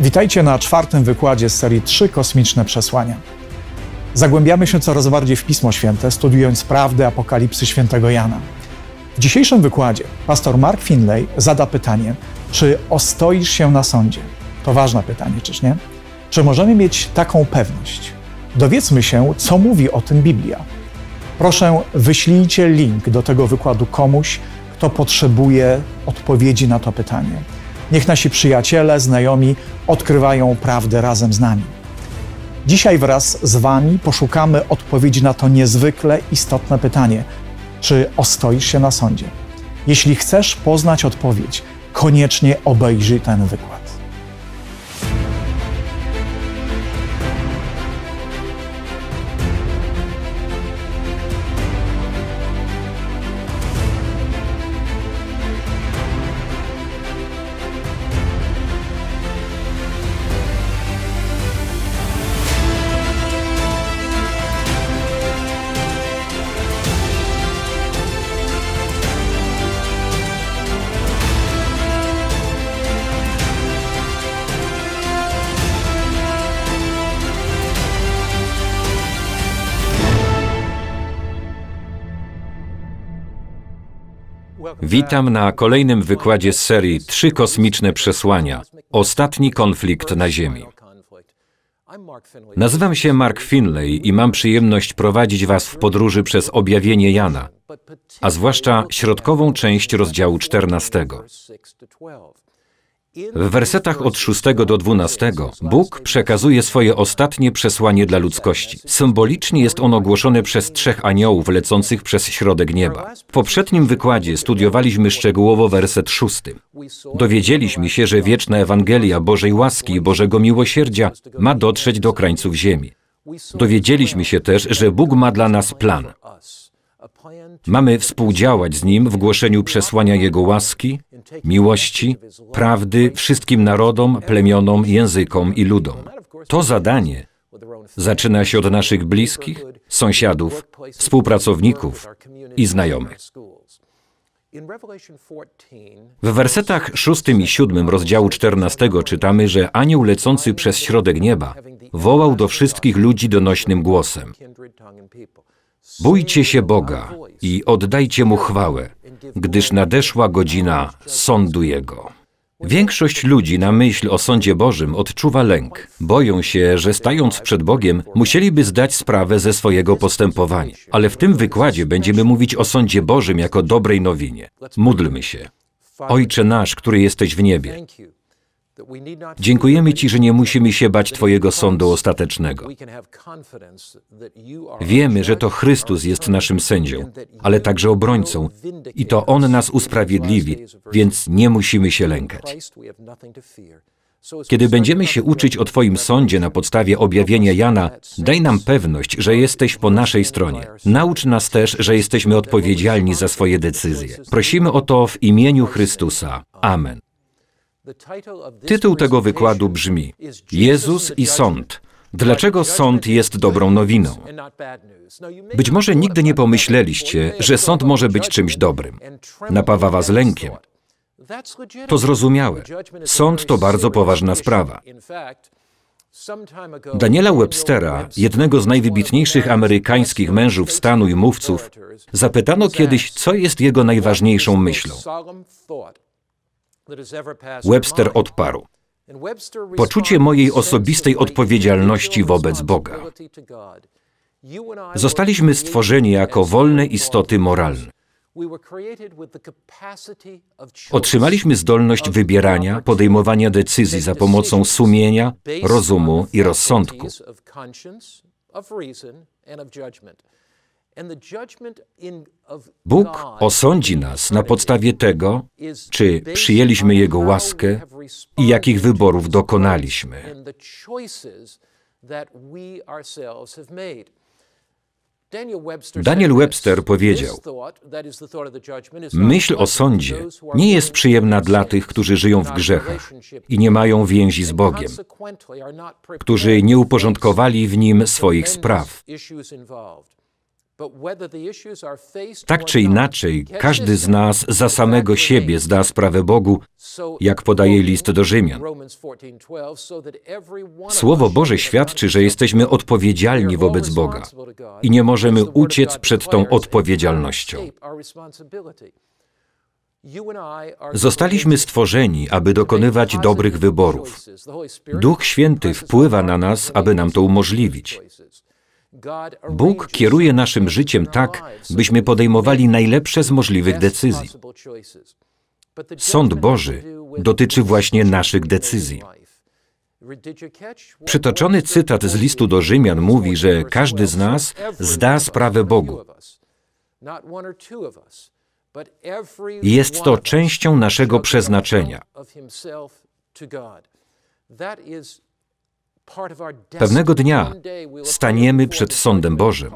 Witajcie na czwartym wykładzie z serii Trzy kosmiczne przesłania. Zagłębiamy się coraz bardziej w Pismo Święte, studiując prawdę Apokalipsy Świętego Jana. W dzisiejszym wykładzie pastor Mark Finlay zada pytanie, czy ostoisz się na sądzie? To ważne pytanie, czyż nie? Czy możemy mieć taką pewność? Dowiedzmy się, co mówi o tym Biblia. Proszę, wyślijcie link do tego wykładu komuś, kto potrzebuje odpowiedzi na to pytanie. Niech nasi przyjaciele, znajomi odkrywają prawdę razem z nami. Dzisiaj wraz z Wami poszukamy odpowiedzi na to niezwykle istotne pytanie: czy ostoisz się na sądzie? Jeśli chcesz poznać odpowiedź, koniecznie obejrzyj ten wykład. Witam na kolejnym wykładzie z serii Trzy kosmiczne przesłania. Ostatni konflikt na Ziemi. Nazywam się Mark Finlay i mam przyjemność prowadzić Was w podróży przez objawienie Jana, a zwłaszcza środkową część rozdziału 14. W wersetach od 6 do 12 Bóg przekazuje swoje ostatnie przesłanie dla ludzkości. Symbolicznie jest ono ogłoszone przez trzech aniołów lecących przez środek nieba. W poprzednim wykładzie studiowaliśmy szczegółowo werset 6. Dowiedzieliśmy się, że wieczna Ewangelia Bożej łaski i Bożego miłosierdzia ma dotrzeć do krańców ziemi. Dowiedzieliśmy się też, że Bóg ma dla nas plan. Mamy współdziałać z Nim w głoszeniu przesłania Jego łaski, miłości, prawdy wszystkim narodom, plemionom, językom i ludom. To zadanie zaczyna się od naszych bliskich, sąsiadów, współpracowników i znajomych. W wersetach 6 i 7 rozdziału 14 czytamy, że anioł lecący przez środek nieba wołał do wszystkich ludzi donośnym głosem. Bójcie się Boga i oddajcie Mu chwałę, gdyż nadeszła godzina sądu Jego. Większość ludzi na myśl o sądzie Bożym odczuwa lęk. Boją się, że stając przed Bogiem, musieliby zdać sprawę ze swojego postępowania. Ale w tym wykładzie będziemy mówić o sądzie Bożym jako dobrej nowinie. Módlmy się. Ojcze nasz, który jesteś w niebie, Dziękujemy Ci, że nie musimy się bać Twojego sądu ostatecznego. Wiemy, że to Chrystus jest naszym sędzią, ale także obrońcą i to On nas usprawiedliwi, więc nie musimy się lękać. Kiedy będziemy się uczyć o Twoim sądzie na podstawie objawienia Jana, daj nam pewność, że jesteś po naszej stronie. Naucz nas też, że jesteśmy odpowiedzialni za swoje decyzje. Prosimy o to w imieniu Chrystusa. Amen. Tytuł tego wykładu brzmi Jezus i sąd. Dlaczego sąd jest dobrą nowiną? Być może nigdy nie pomyśleliście, że sąd może być czymś dobrym. Napawa was lękiem. To zrozumiałe. Sąd to bardzo poważna sprawa. Daniela Webstera, jednego z najwybitniejszych amerykańskich mężów stanu i mówców, zapytano kiedyś, co jest jego najważniejszą myślą. Webster odparł: Poczucie mojej osobistej odpowiedzialności no wobec Boga. Zostaliśmy stworzeni jako wolne istoty moralne. Otrzymaliśmy zdolność wybierania, podejmowania decyzji za pomocą sumienia, rozumu i rozsądku. Bóg osądzi nas na podstawie tego, czy przyjęliśmy Jego łaskę i jakich wyborów dokonaliśmy. Daniel Webster powiedział: Myśl o sądzie nie jest przyjemna dla tych, którzy żyją w grzechach i nie mają więzi z Bogiem, którzy nie uporządkowali w nim swoich spraw. Tak czy inaczej, każdy z nas za samego siebie zda sprawę Bogu, jak podaje list do Rzymian. Słowo Boże świadczy, że jesteśmy odpowiedzialni wobec Boga i nie możemy uciec przed tą odpowiedzialnością. Zostaliśmy stworzeni, aby dokonywać dobrych wyborów. Duch Święty wpływa na nas, aby nam to umożliwić. Bóg kieruje naszym życiem tak, byśmy podejmowali najlepsze z możliwych decyzji. Sąd Boży dotyczy właśnie naszych decyzji. Przytoczony cytat z listu do Rzymian mówi, że każdy z nas zda sprawę Bogu. Jest to częścią naszego przeznaczenia. Pewnego dnia staniemy przed sądem Bożym.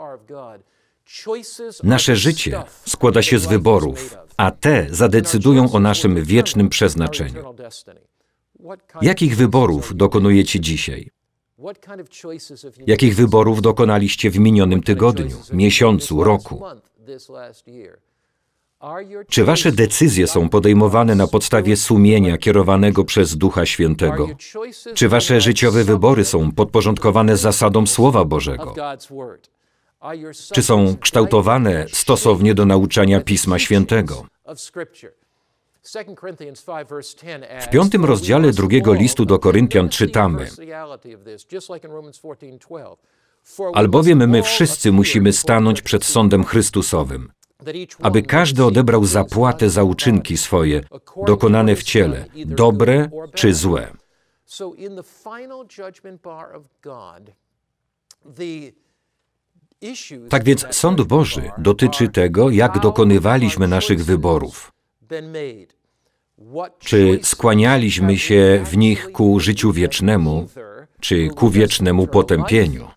Nasze życie składa się z wyborów, a te zadecydują o naszym wiecznym przeznaczeniu. Jakich wyborów dokonujecie dzisiaj? Jakich wyborów dokonaliście w minionym tygodniu, miesiącu, roku? Czy wasze decyzje są podejmowane na podstawie sumienia kierowanego przez Ducha Świętego? Czy wasze życiowe wybory są podporządkowane zasadom Słowa Bożego? Czy są kształtowane stosownie do nauczania Pisma Świętego? W piątym rozdziale drugiego listu do Koryntian czytamy, albowiem my wszyscy musimy stanąć przed sądem Chrystusowym aby każdy odebrał zapłatę za uczynki swoje, dokonane w ciele, dobre czy złe. Tak więc Sąd Boży dotyczy tego, jak dokonywaliśmy naszych wyborów. Czy skłanialiśmy się w nich ku życiu wiecznemu, czy ku wiecznemu potępieniu.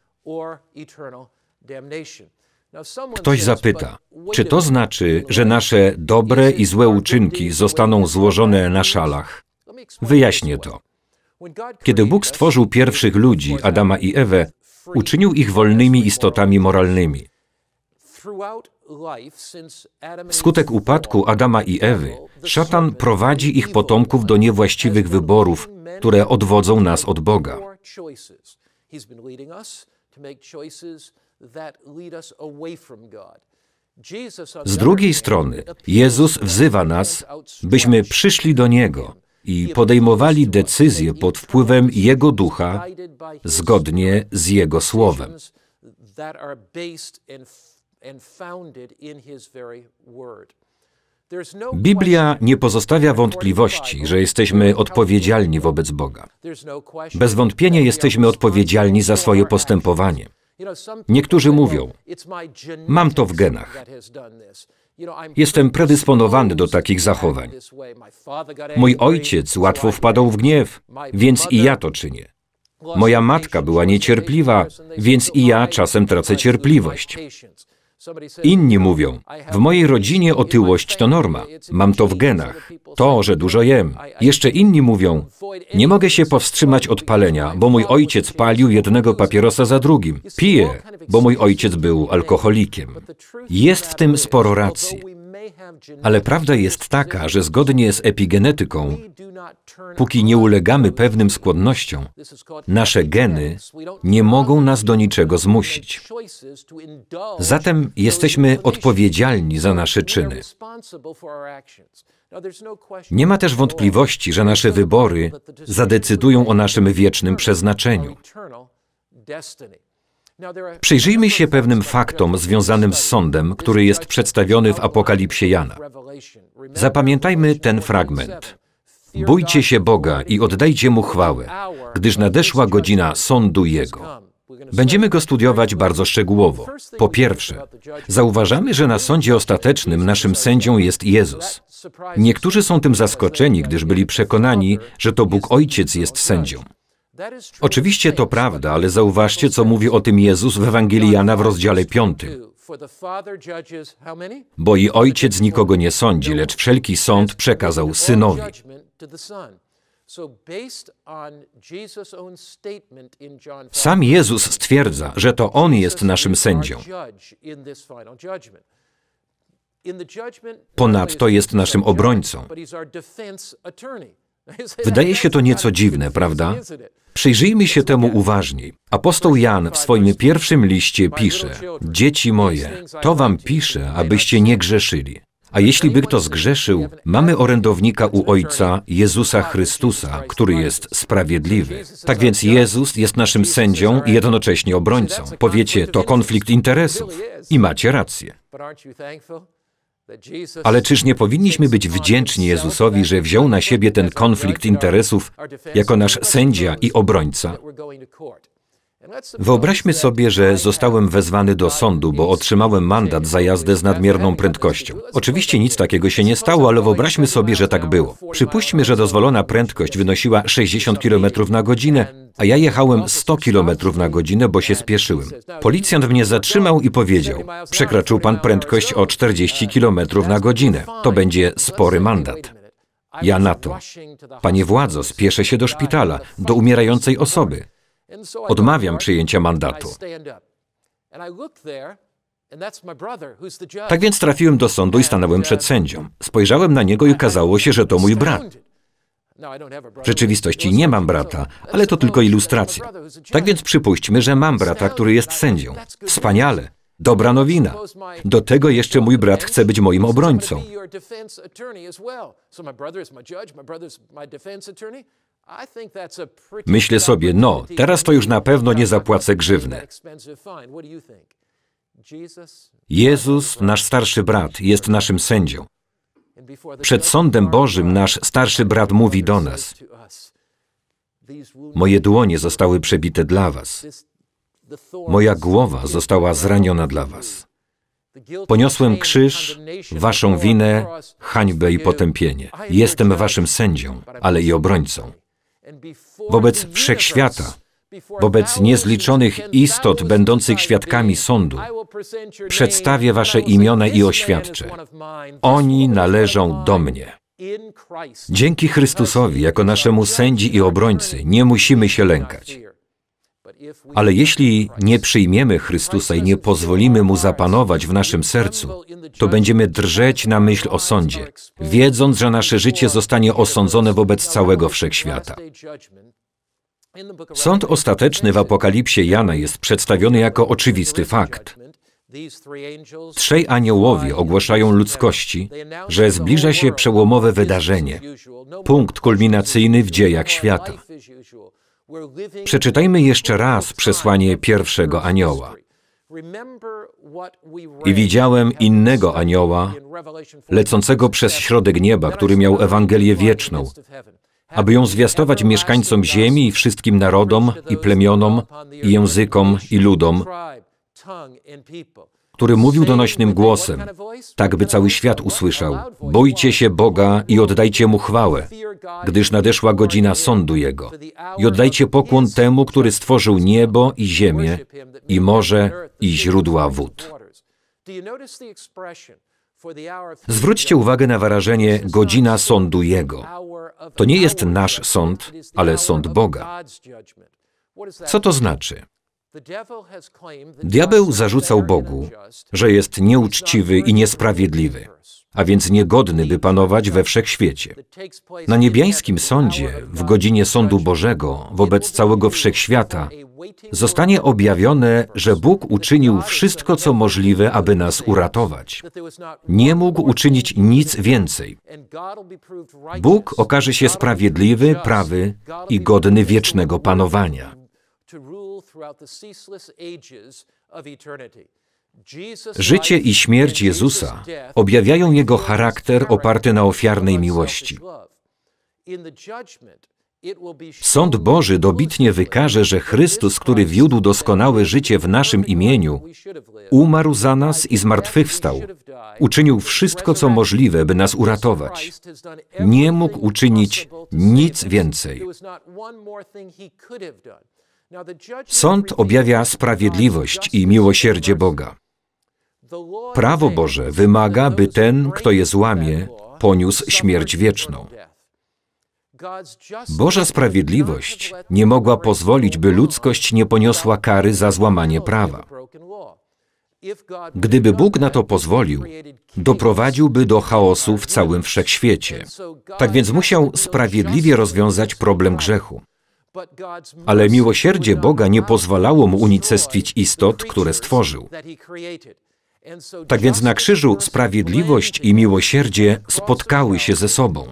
Ktoś zapyta, czy to znaczy, że nasze dobre i złe uczynki zostaną złożone na szalach? Wyjaśnię to. Kiedy Bóg stworzył pierwszych ludzi, Adama i Ewę, uczynił ich wolnymi istotami moralnymi. Wskutek upadku Adama i Ewy, szatan prowadzi ich potomków do niewłaściwych wyborów, które odwodzą nas od Boga. Z drugiej strony, Jezus wzywa nas, byśmy przyszli do Niego i podejmowali decyzje pod wpływem Jego ducha, zgodnie z Jego słowem. No Biblia nie pozostawia wątpliwości, że jesteśmy odpowiedzialni wobec Boga. No Bez wątpienia jesteśmy odpowiedzialni za swoje postępowanie. Niektórzy mówią, mam to w genach. Jestem predysponowany do takich zachowań. Mój ojciec łatwo wpadał w gniew, więc i ja to czynię. Moja matka była niecierpliwa, więc i ja czasem tracę cierpliwość. Inni mówią, w mojej rodzinie otyłość to norma, mam to w genach, to, że dużo jem. Jeszcze inni mówią, nie mogę się powstrzymać od palenia, bo mój ojciec palił jednego papierosa za drugim. Piję, bo mój ojciec był alkoholikiem. Jest w tym sporo racji, ale prawda jest taka, że zgodnie z epigenetyką, póki nie ulegamy pewnym skłonnościom, nasze geny nie mogą nas do niczego zmusić. Zatem jesteśmy odpowiedzialni za nasze czyny. Nie ma też wątpliwości, że nasze wybory zadecydują o naszym wiecznym przeznaczeniu. Przyjrzyjmy się pewnym faktom związanym z sądem, który jest przedstawiony w Apokalipsie Jana. Zapamiętajmy ten fragment. Bójcie się Boga i oddajcie Mu chwałę, gdyż nadeszła godzina sądu Jego. Będziemy go studiować bardzo szczegółowo. Po pierwsze, zauważamy, że na sądzie ostatecznym naszym sędzią jest Jezus. Niektórzy są tym zaskoczeni, gdyż byli przekonani, że to Bóg Ojciec jest sędzią. Oczywiście to prawda, ale zauważcie, co mówi o tym Jezus w Ewangelii Jana w rozdziale 5. Bo i ojciec nikogo nie sądzi, lecz wszelki sąd przekazał synowi. Sam Jezus stwierdza, że to On jest naszym sędzią. Ponadto jest naszym obrońcą. Wydaje się to nieco dziwne, prawda? Przyjrzyjmy się temu uważniej. Apostoł Jan w swoim pierwszym liście pisze: Dzieci moje, to wam piszę, abyście nie grzeszyli. A jeśli by kto zgrzeszył, mamy orędownika u Ojca, Jezusa Chrystusa, który jest sprawiedliwy. Tak więc Jezus jest naszym sędzią i jednocześnie obrońcą. Powiecie, to konflikt interesów. I macie rację. Ale czyż nie powinniśmy być wdzięczni Jezusowi, że wziął na siebie ten konflikt interesów jako nasz sędzia i obrońca? Wyobraźmy sobie, że zostałem wezwany do sądu, bo otrzymałem mandat za jazdę z nadmierną prędkością. Oczywiście nic takiego się nie stało, ale wyobraźmy sobie, że tak było. Przypuśćmy, że dozwolona prędkość wynosiła 60 km na godzinę, a ja jechałem 100 km na godzinę, bo się spieszyłem. Policjant mnie zatrzymał i powiedział, „Przekraczył pan prędkość o 40 km na godzinę. To będzie spory mandat. Ja na to. Panie władzo, spieszę się do szpitala, do umierającej osoby. Odmawiam przyjęcia mandatu. Tak więc trafiłem do sądu i stanąłem uh, przed sędzią. Spojrzałem na niego i okazało się, że to mój brat. No, w rzeczywistości nie mam brata, ale to tylko ilustracja. Tak więc przypuśćmy, że mam brata, który jest sędzią. Wspaniale. Dobra nowina. Do tego jeszcze mój brat chce być moim obrońcą. Myślę sobie, no, teraz to już na pewno nie zapłacę grzywny. Jezus, nasz starszy brat, jest naszym sędzią. Przed Sądem Bożym nasz starszy brat mówi do nas: Moje dłonie zostały przebite dla Was. Moja głowa została zraniona dla Was. Poniosłem krzyż, Waszą winę, hańbę i potępienie. Jestem Waszym sędzią, ale i obrońcą wobec wszechświata, wobec niezliczonych istot będących świadkami sądu, przedstawię wasze imiona i oświadczę. Oni należą do mnie. Dzięki Chrystusowi, jako naszemu sędzi i obrońcy, nie musimy się lękać. Ale jeśli nie przyjmiemy Chrystusa i nie pozwolimy Mu zapanować w naszym sercu, to będziemy drżeć na myśl o sądzie, wiedząc, że nasze życie zostanie osądzone wobec całego wszechświata. Sąd ostateczny w Apokalipsie Jana jest przedstawiony jako oczywisty fakt. Trzej aniołowie ogłaszają ludzkości, że zbliża się przełomowe wydarzenie, punkt kulminacyjny w dziejach świata. Przeczytajmy jeszcze raz przesłanie pierwszego anioła. I widziałem innego anioła, lecącego przez środek nieba, który miał Ewangelię wieczną, aby ją zwiastować mieszkańcom ziemi i wszystkim narodom, i plemionom, i językom, i ludom który mówił donośnym głosem, tak by cały świat usłyszał: Bójcie się Boga i oddajcie mu chwałę, gdyż nadeszła godzina sądu jego. I oddajcie pokłon temu, który stworzył niebo i ziemię, i morze, i źródła wód. Zwróćcie uwagę na wyrażenie godzina sądu jego. To nie jest nasz sąd, ale sąd Boga. Co to znaczy? Diabeł zarzucał Bogu, że jest nieuczciwy i niesprawiedliwy, a więc niegodny, by panować we wszechświecie. Na niebiańskim sądzie, w godzinie sądu Bożego, wobec całego wszechświata, zostanie objawione, że Bóg uczynił wszystko, co możliwe, aby nas uratować. Nie mógł uczynić nic więcej. Bóg okaże się sprawiedliwy, prawy i godny wiecznego panowania. Życie i śmierć Jezusa objawiają jego charakter oparty na ofiarnej miłości. Sąd Boży dobitnie wykaże, że Chrystus, który wiódł doskonałe życie w naszym imieniu, umarł za nas i zmartwychwstał. Uczynił wszystko, co możliwe, by nas uratować. Nie mógł uczynić nic więcej. Sąd objawia sprawiedliwość i miłosierdzie Boga. Prawo Boże wymaga, by ten, kto je złamie, poniósł śmierć wieczną. Boża sprawiedliwość nie mogła pozwolić, by ludzkość nie poniosła kary za złamanie prawa. Gdyby Bóg na to pozwolił, doprowadziłby do chaosu w całym wszechświecie. Tak więc musiał sprawiedliwie rozwiązać problem grzechu. Ale miłosierdzie Boga nie pozwalało mu unicestwić istot, które stworzył. Tak więc na krzyżu sprawiedliwość i miłosierdzie spotkały się ze sobą.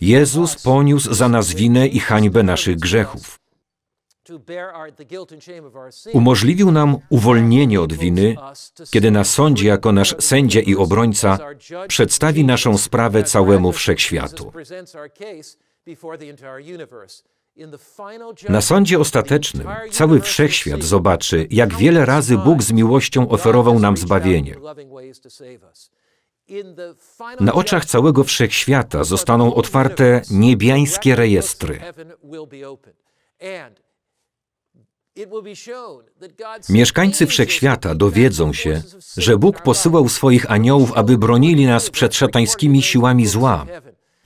Jezus poniósł za nas winę i hańbę naszych grzechów. Umożliwił nam uwolnienie od winy, kiedy na sądzie jako nasz sędzia i obrońca przedstawi naszą sprawę całemu wszechświatu. Na sądzie ostatecznym cały wszechświat zobaczy, jak wiele razy Bóg z miłością oferował nam zbawienie. Na oczach całego wszechświata zostaną otwarte niebiańskie rejestry. Mieszkańcy wszechświata dowiedzą się, że Bóg posyłał swoich aniołów, aby bronili nas przed szatańskimi siłami zła,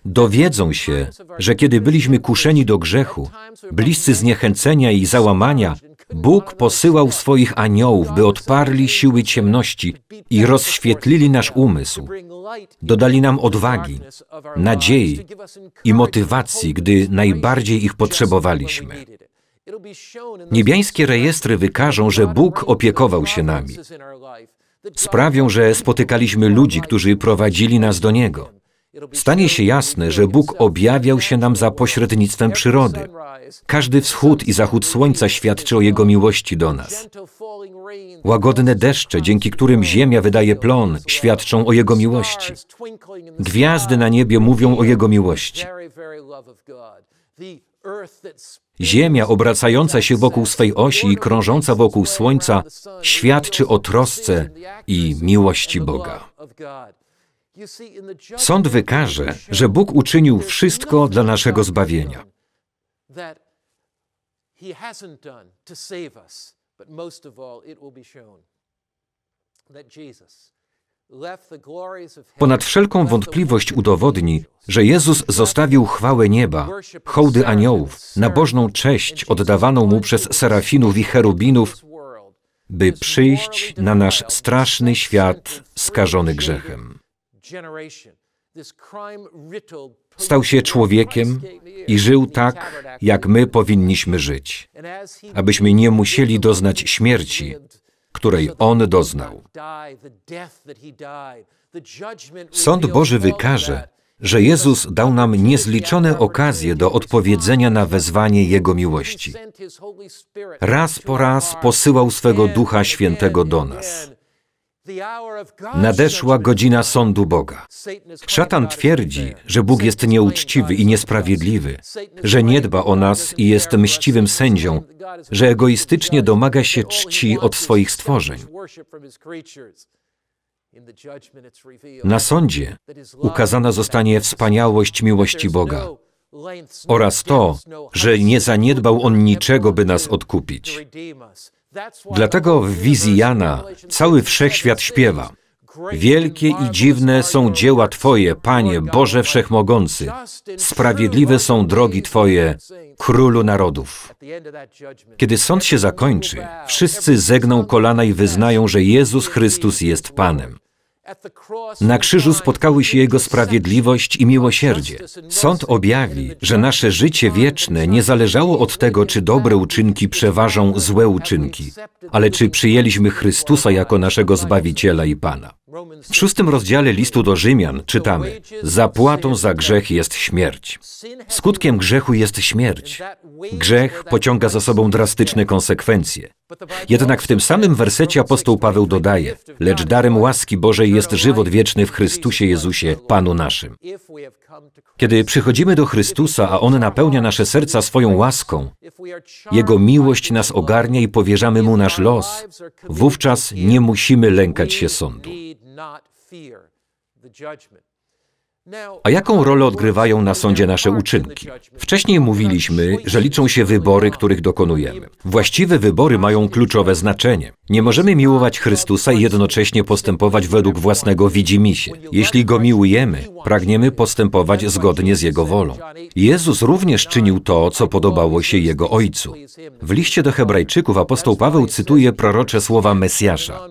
dowiedzą się, że kiedy byliśmy kuszeni do grzechu, bliscy zniechęcenia i załamania, Bóg posyłał swoich aniołów, by odparli siły ciemności i rozświetlili nasz umysł. Dodali nam odwagi, nadziei i motywacji, gdy najbardziej ich potrzebowaliśmy. Niebiańskie rejestry wykażą, że Bóg opiekował się nami. Sprawią, że spotykaliśmy ludzi, którzy prowadzili nas do Niego. Stanie się jasne, że Bóg objawiał się nam za pośrednictwem przyrody. Każdy wschód i zachód słońca świadczy o Jego miłości do nas. Łagodne deszcze, dzięki którym ziemia wydaje plon, świadczą o Jego miłości. Gwiazdy na niebie mówią o Jego miłości. Ziemia obracająca się wokół swej osi i krążąca wokół Słońca świadczy o trosce i miłości Boga. Sąd wykaże, że Bóg uczynił wszystko dla naszego zbawienia. Ponad wszelką wątpliwość udowodni, że Jezus zostawił chwałę nieba, hołdy aniołów, nabożną cześć oddawaną mu przez serafinów i cherubinów, by przyjść na nasz straszny świat skażony grzechem. Stał się człowiekiem i żył tak, jak my powinniśmy żyć, abyśmy nie musieli doznać śmierci, której On doznał. Sąd Boży wykaże, że Jezus dał nam niezliczone okazje do odpowiedzenia na wezwanie Jego miłości. Raz po raz posyłał swego Ducha Świętego do nas. Nadeszła godzina sądu Boga. Szatan twierdzi, że Bóg jest nieuczciwy i niesprawiedliwy, że nie dba o nas i jest mściwym sędzią, że egoistycznie domaga się czci od swoich stworzeń. Na sądzie ukazana zostanie wspaniałość miłości Boga no oraz no to, no że nie zaniedbał On niczego, by nas odkupić. Dlatego w wizji Jana cały wszechświat śpiewa. Wielkie i dziwne są dzieła Twoje, Panie Boże Wszechmogący. Sprawiedliwe są drogi Twoje, Królu Narodów. Kiedy sąd się zakończy, wszyscy zegną kolana i wyznają, że Jezus Chrystus jest Panem. Na krzyżu spotkały się Jego sprawiedliwość i miłosierdzie. Sąd objawi, że nasze życie wieczne nie zależało od tego, czy dobre uczynki przeważą złe uczynki, ale czy przyjęliśmy Chrystusa jako naszego Zbawiciela i Pana. W szóstym rozdziale listu do Rzymian czytamy: Zapłatą za grzech jest śmierć. Skutkiem grzechu jest śmierć. Grzech pociąga za sobą drastyczne konsekwencje. Jednak w tym samym wersecie apostoł Paweł dodaje: Lecz darem łaski Bożej jest żywot wieczny w Chrystusie Jezusie, Panu naszym. Kiedy przychodzimy do Chrystusa, a on napełnia nasze serca swoją łaską, jego miłość nas ogarnia i powierzamy mu nasz los, wówczas nie musimy lękać się sądu. A jaką rolę odgrywają na sądzie nasze uczynki? Wcześniej mówiliśmy, że liczą się wybory, których dokonujemy. Właściwe wybory mają kluczowe znaczenie. Nie możemy miłować Chrystusa i jednocześnie postępować według własnego widzimisię. Jeśli Go miłujemy, pragniemy postępować zgodnie z Jego wolą. Jezus również czynił to, co podobało się Jego Ojcu. W liście do hebrajczyków apostoł Paweł cytuje prorocze słowa Mesjasza.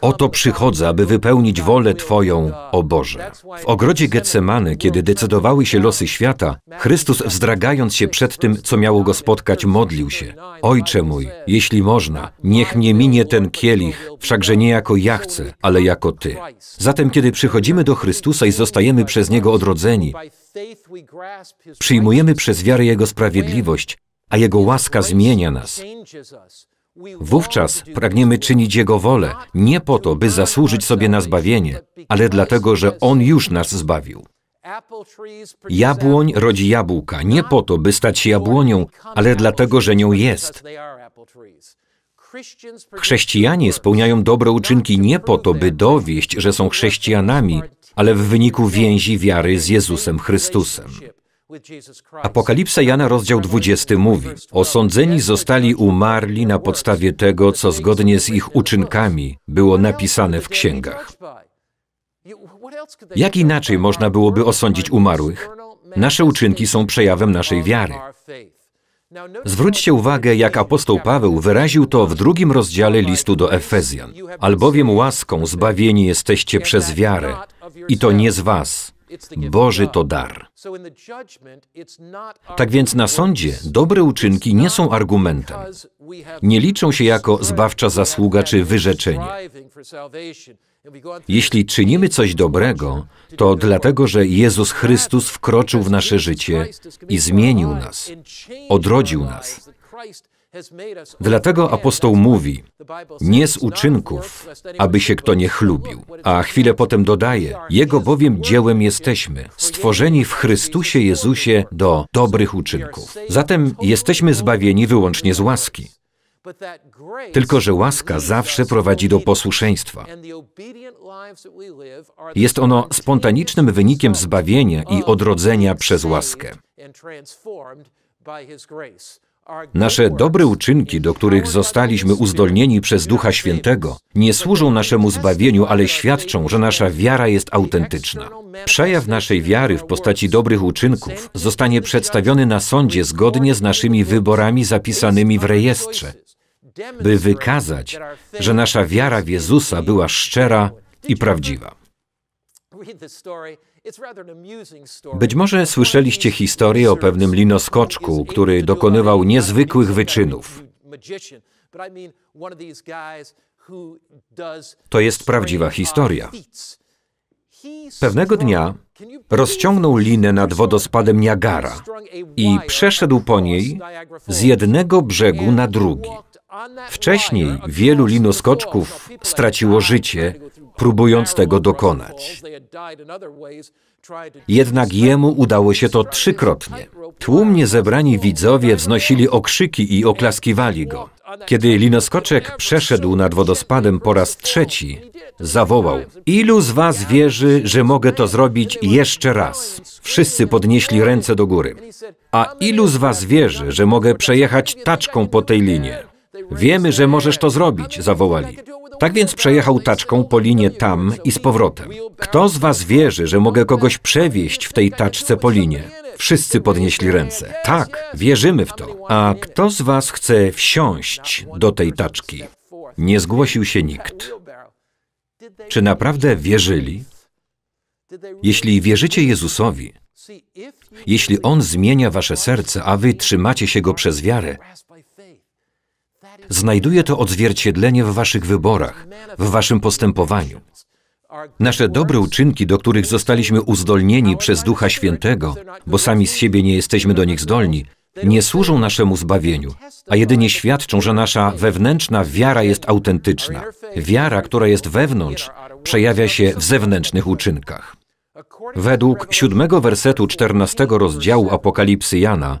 Oto przychodzę, aby wypełnić wolę Twoją, o Boże. W ogrodzie Getsemany, kiedy decydowały się losy świata, Chrystus, wzdragając się przed tym, co miało go spotkać, modlił się: Ojcze mój, jeśli można, niech mnie minie ten kielich, wszakże nie jako ja chcę, ale jako Ty. Zatem, kiedy przychodzimy do Chrystusa i zostajemy przez Niego odrodzeni, przyjmujemy przez wiarę Jego sprawiedliwość, a Jego łaska zmienia nas. Wówczas pragniemy czynić Jego wolę, nie po to, by zasłużyć sobie na zbawienie, ale dlatego, że On już nas zbawił. Jabłoń rodzi jabłka, nie po to, by stać się jabłonią, ale dlatego, że nią jest. Chrześcijanie spełniają dobre uczynki nie po to, by dowieść, że są chrześcijanami, ale w wyniku więzi wiary z Jezusem Chrystusem. Apokalipsa Jana, rozdział 20 mówi: Osądzeni zostali umarli na podstawie tego, co zgodnie z ich uczynkami było napisane w księgach. Jak inaczej można byłoby osądzić umarłych? Nasze uczynki są przejawem naszej wiary. Zwróćcie uwagę, jak apostoł Paweł wyraził to w drugim rozdziale listu do Efezjan. Albowiem łaską zbawieni jesteście przez wiarę, i to nie z was, Boży to dar. Tak więc na sądzie dobre uczynki nie są argumentem. Nie liczą się jako zbawcza zasługa czy wyrzeczenie. Jeśli czynimy coś dobrego, to dlatego, że Jezus Chrystus wkroczył w nasze życie i zmienił nas, odrodził nas. Dlatego apostoł mówi, nie z uczynków, aby się kto nie chlubił. A chwilę potem dodaje, Jego bowiem dziełem jesteśmy, stworzeni w Chrystusie Jezusie do dobrych uczynków. Zatem jesteśmy zbawieni wyłącznie z łaski. Tylko, że łaska zawsze prowadzi do posłuszeństwa. Jest ono spontanicznym wynikiem zbawienia i odrodzenia przez łaskę. Nasze dobre uczynki, do których zostaliśmy uzdolnieni przez Ducha Świętego, nie służą naszemu zbawieniu, ale świadczą, że nasza wiara jest autentyczna. Przejaw naszej wiary w postaci dobrych uczynków zostanie przedstawiony na sądzie zgodnie z naszymi wyborami zapisanymi w rejestrze, by wykazać, że nasza wiara w Jezusa była szczera i prawdziwa. Być może słyszeliście historię o pewnym linoskoczku, który dokonywał niezwykłych wyczynów. To jest prawdziwa uh, historia. Pewnego dnia rozciągnął linę nad wodospadem Niagara i przeszedł po niej z jednego brzegu na drugi. Wcześniej wielu linoskoczków straciło życie próbując tego dokonać. Jednak jemu udało się to trzykrotnie. Tłumnie zebrani widzowie wznosili okrzyki i oklaskiwali go. Kiedy linoskoczek przeszedł nad wodospadem po raz trzeci, zawołał: Ilu z was wierzy, że mogę to zrobić jeszcze raz? Wszyscy podnieśli ręce do góry. A ilu z was wierzy, że mogę przejechać taczką po tej linie? Wiemy, że możesz to zrobić, zawołali. Tak więc przejechał taczką po linie tam i z powrotem. Kto z was wierzy, że mogę kogoś przewieźć w tej taczce po linie? Wszyscy podnieśli ręce. Tak, wierzymy w to. A kto z was chce wsiąść do tej taczki? Nie zgłosił się nikt. Czy naprawdę wierzyli? Jeśli wierzycie Jezusowi, jeśli On zmienia wasze serce, a wy trzymacie się Go przez wiarę, znajduje to odzwierciedlenie w waszych wyborach, w waszym postępowaniu. Nasze dobre uczynki, do których zostaliśmy uzdolnieni przez Ducha Świętego, bo sami z siebie nie jesteśmy do nich zdolni, nie służą naszemu zbawieniu, a jedynie świadczą, że nasza wewnętrzna wiara jest autentyczna. Wiara, która jest wewnątrz, przejawia się w zewnętrznych uczynkach. Według siódmego wersetu czternastego rozdziału Apokalipsy Jana,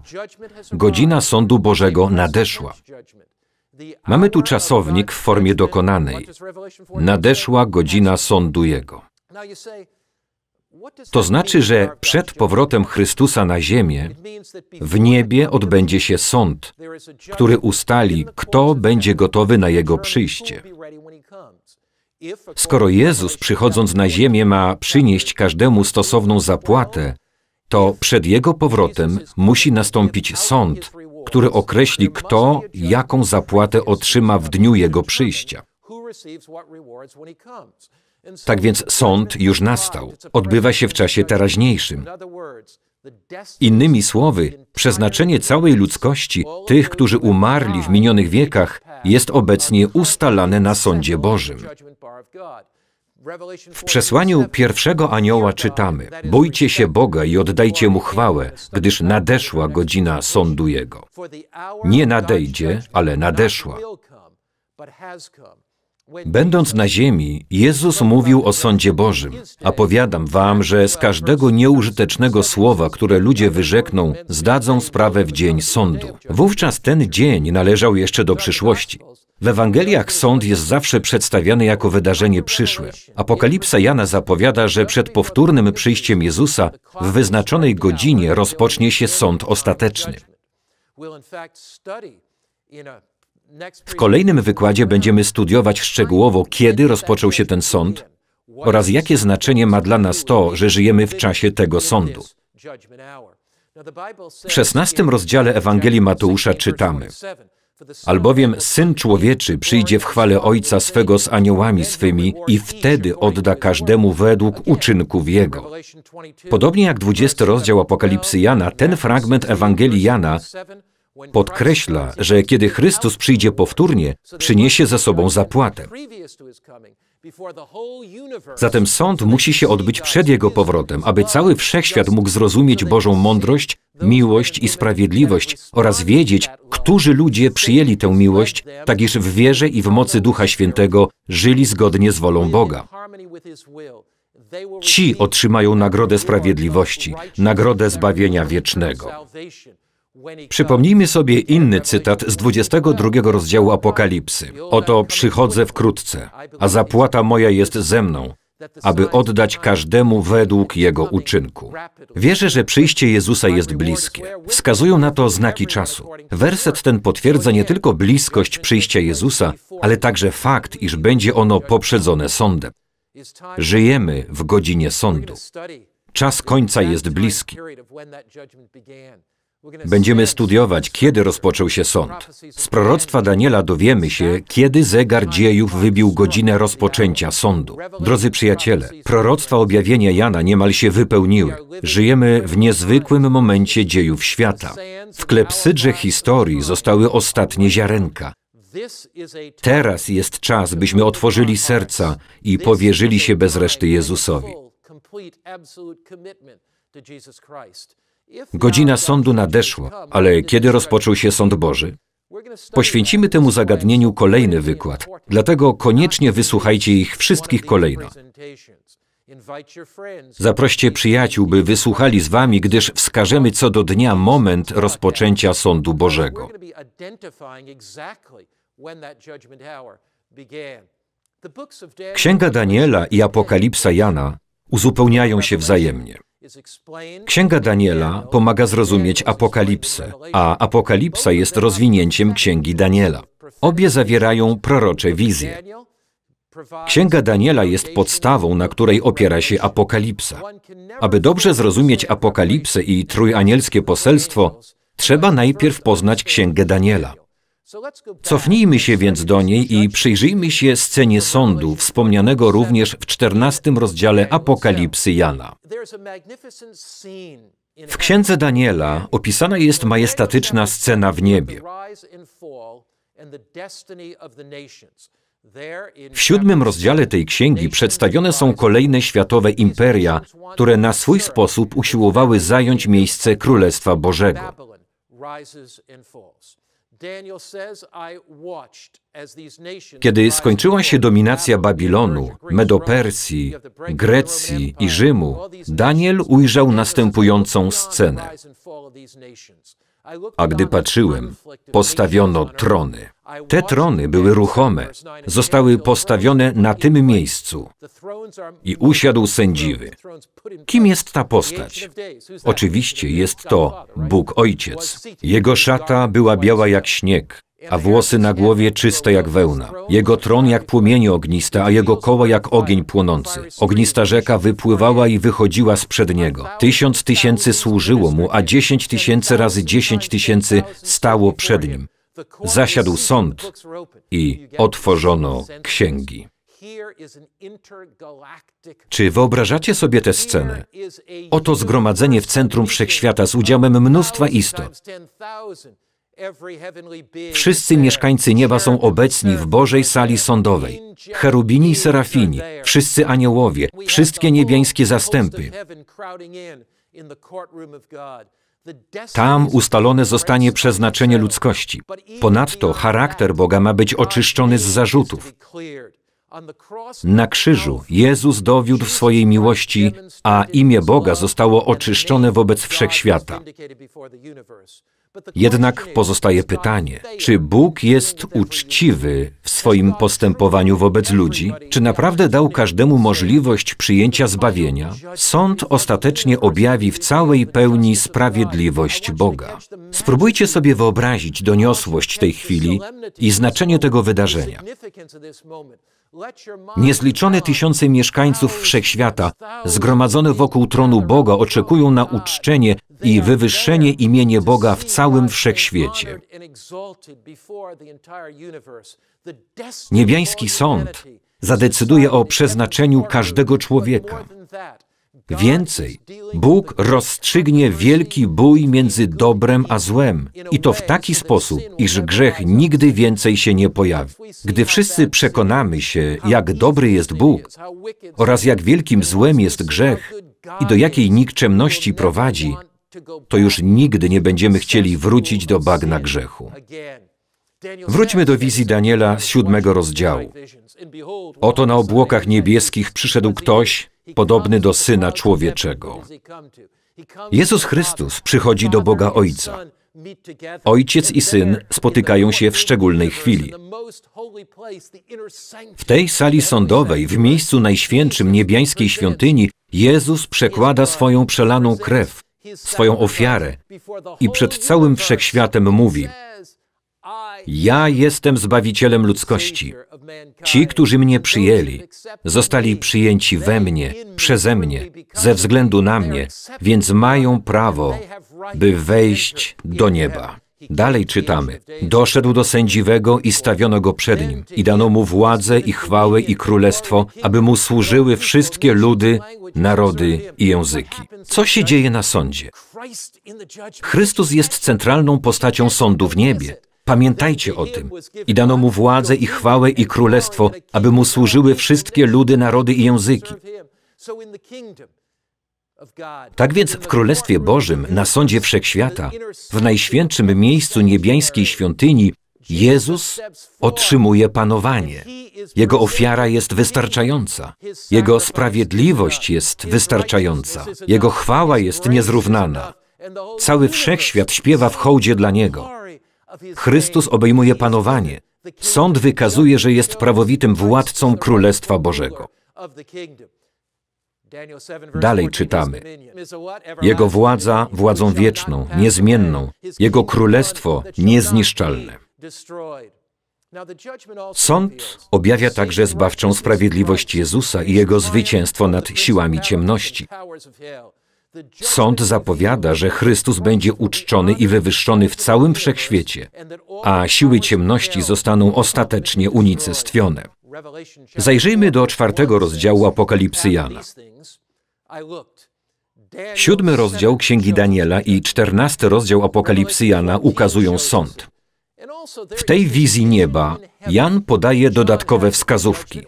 godzina sądu Bożego nadeszła. Mamy tu czasownik w formie dokonanej. Nadeszła godzina sądu Jego. To znaczy, że przed powrotem Chrystusa na ziemię w niebie odbędzie się sąd, który ustali, kto będzie gotowy na jego przyjście. Skoro Jezus przychodząc na ziemię ma przynieść każdemu stosowną zapłatę, to przed jego powrotem musi nastąpić sąd, który określi, kto jaką zapłatę otrzyma w dniu jego przyjścia. Tak więc sąd już nastał, odbywa się w czasie teraźniejszym. Innymi słowy, przeznaczenie całej ludzkości, tych, którzy umarli w minionych wiekach, jest obecnie ustalane na sądzie Bożym. W przesłaniu pierwszego anioła czytamy: Bójcie się Boga i oddajcie mu chwałę, gdyż nadeszła godzina sądu jego. Nie nadejdzie, ale nadeszła. Będąc na ziemi, Jezus mówił o sądzie Bożym. A powiadam wam, że z każdego nieużytecznego słowa, które ludzie wyrzekną, zdadzą sprawę w dzień sądu. Wówczas ten dzień należał jeszcze do przyszłości. W Ewangeliach sąd jest zawsze przedstawiany jako wydarzenie przyszłe. Apokalipsa Jana zapowiada, że przed powtórnym przyjściem Jezusa w wyznaczonej godzinie rozpocznie się sąd ostateczny. W kolejnym wykładzie będziemy studiować szczegółowo, kiedy rozpoczął się ten sąd oraz jakie znaczenie ma dla nas to, że żyjemy w czasie tego sądu. W 16 rozdziale Ewangelii Mateusza czytamy: Albowiem Syn Człowieczy przyjdzie w chwale Ojca swego z aniołami swymi i wtedy odda każdemu według uczynków Jego. Podobnie jak 20 rozdział Apokalipsy Jana, ten fragment Ewangelii Jana podkreśla, że kiedy Chrystus przyjdzie powtórnie, przyniesie ze sobą zapłatę. Zatem sąd musi się odbyć przed Jego powrotem, aby cały wszechświat mógł zrozumieć Bożą mądrość, miłość i sprawiedliwość oraz wiedzieć, którzy ludzie przyjęli tę miłość, tak iż w wierze i w mocy Ducha Świętego żyli zgodnie z wolą Boga. Ci otrzymają nagrodę sprawiedliwości, nagrodę zbawienia wiecznego. Przypomnijmy sobie inny cytat z 22 rozdziału Apokalipsy. Oto przychodzę wkrótce, a zapłata moja jest ze mną, aby oddać każdemu według jego uczynku. Wierzę, że przyjście Jezusa jest bliskie. Wskazują na to znaki czasu. Werset ten potwierdza nie tylko bliskość przyjścia Jezusa, ale także fakt, iż będzie ono poprzedzone sądem. Żyjemy w godzinie sądu. Czas końca jest bliski. Będziemy studiować, kiedy rozpoczął się sąd. Z proroctwa Daniela dowiemy się, kiedy zegar dziejów wybił godzinę rozpoczęcia sądu. Drodzy przyjaciele, proroctwa objawienia Jana niemal się wypełniły. Żyjemy w niezwykłym momencie dziejów świata. W klepsydrze historii zostały ostatnie ziarenka. Teraz jest czas, byśmy otworzyli serca i powierzyli się bez reszty Jezusowi. Godzina sądu nadeszła, ale kiedy rozpoczął się sąd Boży? Poświęcimy temu zagadnieniu kolejny wykład, dlatego koniecznie wysłuchajcie ich wszystkich kolejno. Zaproście przyjaciół, by wysłuchali z wami, gdyż wskażemy co do dnia moment rozpoczęcia sądu Bożego. Księga Daniela i Apokalipsa Jana uzupełniają się wzajemnie. Księga Daniela pomaga zrozumieć Apokalipsę, a Apokalipsa jest rozwinięciem Księgi Daniela. Obie zawierają prorocze wizje. Księga Daniela jest podstawą, na której opiera się Apokalipsa. Aby dobrze zrozumieć Apokalipsę i trójanielskie poselstwo, trzeba najpierw poznać Księgę Daniela. Cofnijmy się więc do niej i przyjrzyjmy się scenie sądu, wspomnianego również w XIV rozdziale Apokalipsy Jana. W księdze Daniela opisana jest majestatyczna scena w niebie. W siódmym rozdziale tej księgi przedstawione są kolejne światowe imperia, które na swój sposób usiłowały zająć miejsce Królestwa Bożego. Kiedy skończyła się dominacja Babilonu, Medopersji, Grecji i Rzymu, Daniel ujrzał następującą scenę. A gdy patrzyłem, postawiono trony. Te trony były ruchome, zostały postawione na tym miejscu i usiadł sędziwy. Kim jest ta postać? Oczywiście jest to Bóg Ojciec. Jego szata była biała jak śnieg, a włosy na głowie czyste jak wełna. Jego tron jak płomienie ogniste, a jego koła jak ogień płonący. Ognista rzeka wypływała i wychodziła z przed niego. Tysiąc tysięcy służyło mu, a dziesięć tysięcy razy dziesięć tysięcy stało przed nim. Zasiadł sąd i otworzono księgi. Czy wyobrażacie sobie tę scenę? Oto zgromadzenie w centrum wszechświata z udziałem mnóstwa istot. Wszyscy mieszkańcy nieba są obecni w Bożej Sali Sądowej. Cherubini i serafini, wszyscy aniołowie, wszystkie niebiańskie zastępy. Tam ustalone zostanie przeznaczenie ludzkości. Ponadto charakter Boga ma być oczyszczony z zarzutów. Na krzyżu Jezus dowiódł swojej miłości, a imię Boga zostało oczyszczone wobec wszechświata. Jednak pozostaje pytanie, czy Bóg jest uczciwy w swoim postępowaniu wobec ludzi? Czy naprawdę dał każdemu możliwość przyjęcia zbawienia? Sąd ostatecznie objawi w całej pełni sprawiedliwość Boga. Spróbujcie sobie wyobrazić doniosłość tej chwili i znaczenie tego wydarzenia. Niezliczone tysiące mieszkańców wszechświata, zgromadzonych wokół tronu Boga, oczekują na uczczenie i wywyższenie imienia Boga w całym wszechświecie. Niebiański sąd zadecyduje o przeznaczeniu każdego człowieka. Więcej, Bóg rozstrzygnie wielki bój między dobrem a złem i to w taki sposób, iż grzech nigdy więcej się nie pojawi. Gdy wszyscy przekonamy się, jak dobry jest Bóg oraz jak wielkim złem jest grzech i do jakiej nikczemności prowadzi, to już nigdy nie będziemy chcieli wrócić do bagna grzechu. Wróćmy do wizji Daniela z siódmego rozdziału. Oto na obłokach niebieskich przyszedł ktoś podobny do Syna Człowieczego. Jezus Chrystus przychodzi do Boga Ojca. Ojciec i syn spotykają się w szczególnej chwili. W tej sali sądowej, w miejscu najświętszym niebiańskiej świątyni, Jezus przekłada swoją przelaną krew, swoją ofiarę i przed całym wszechświatem mówi – ja jestem Zbawicielem ludzkości. Ci, którzy mnie przyjęli, zostali przyjęci we mnie, przeze mnie, ze względu na mnie, więc mają prawo, by wejść do nieba. Dalej czytamy. Doszedł do sędziwego i stawiono go przed nim. I dano mu władzę i chwałę i królestwo, aby mu służyły wszystkie ludy, narody i języki. Co się dzieje na sądzie? Chrystus jest centralną postacią sądu w niebie. Pamiętajcie o tym. I dano mu władzę i chwałę i królestwo, aby mu służyły wszystkie ludy, narody i języki. Tak więc w Królestwie Bożym, na sądzie wszechświata, w najświętszym miejscu niebiańskiej świątyni, Jezus otrzymuje panowanie. Jego ofiara jest wystarczająca. Jego sprawiedliwość jest wystarczająca. Jego chwała jest niezrównana. Cały wszechświat śpiewa w hołdzie dla Niego. Chrystus obejmuje panowanie. Sąd wykazuje, że jest prawowitym władcą Królestwa Bożego. Dalej czytamy. Jego władza władzą wieczną, niezmienną, jego królestwo niezniszczalne. Sąd objawia także zbawczą sprawiedliwość Jezusa i jego zwycięstwo nad siłami ciemności. Sąd zapowiada, że Chrystus będzie uczczony i wywyższony w całym wszechświecie, a siły ciemności zostaną ostatecznie unicestwione. Zajrzyjmy do czwartego rozdziału Apokalipsy Jana. Siódmy rozdział Księgi Daniela i czternasty rozdział Apokalipsy Jana ukazują sąd. W tej wizji nieba Jan podaje dodatkowe wskazówki.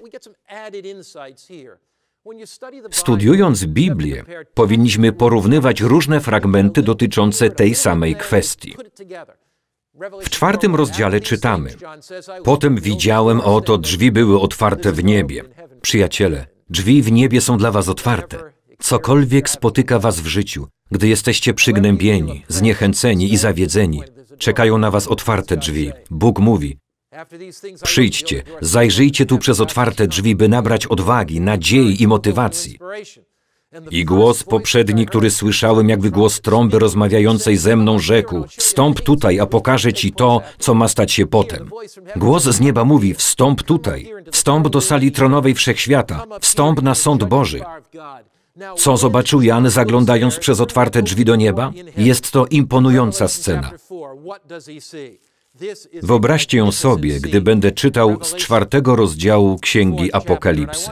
Studiując Biblię, powinniśmy porównywać różne fragmenty dotyczące tej samej kwestii. W czwartym rozdziale czytamy: Potem widziałem, oto drzwi były otwarte no w niebie. Przyjaciele, drzwi w niebie są dla Was otwarte. Cokolwiek spotyka Was w życiu, gdy jesteście przygnębieni, zniechęceni i zawiedzeni, no czekają na Was otwarte drzwi. Bóg mówi: Przyjdźcie, zajrzyjcie tu przez otwarte drzwi, by nabrać odwagi, nadziei i motywacji. I głos poprzedni, który słyszałem, jakby głos trąby rozmawiającej ze mną, rzekł: Wstąp tutaj, a pokażę ci to, co ma stać się potem. Głos z nieba mówi: Wstąp tutaj, wstąp do sali tronowej wszechświata, wstąp na sąd Boży. Co zobaczył Jan, zaglądając przez otwarte drzwi do nieba? Jest to imponująca scena. Wyobraźcie ją sobie, gdy będę czytał z czwartego rozdziału Księgi Apokalipsy.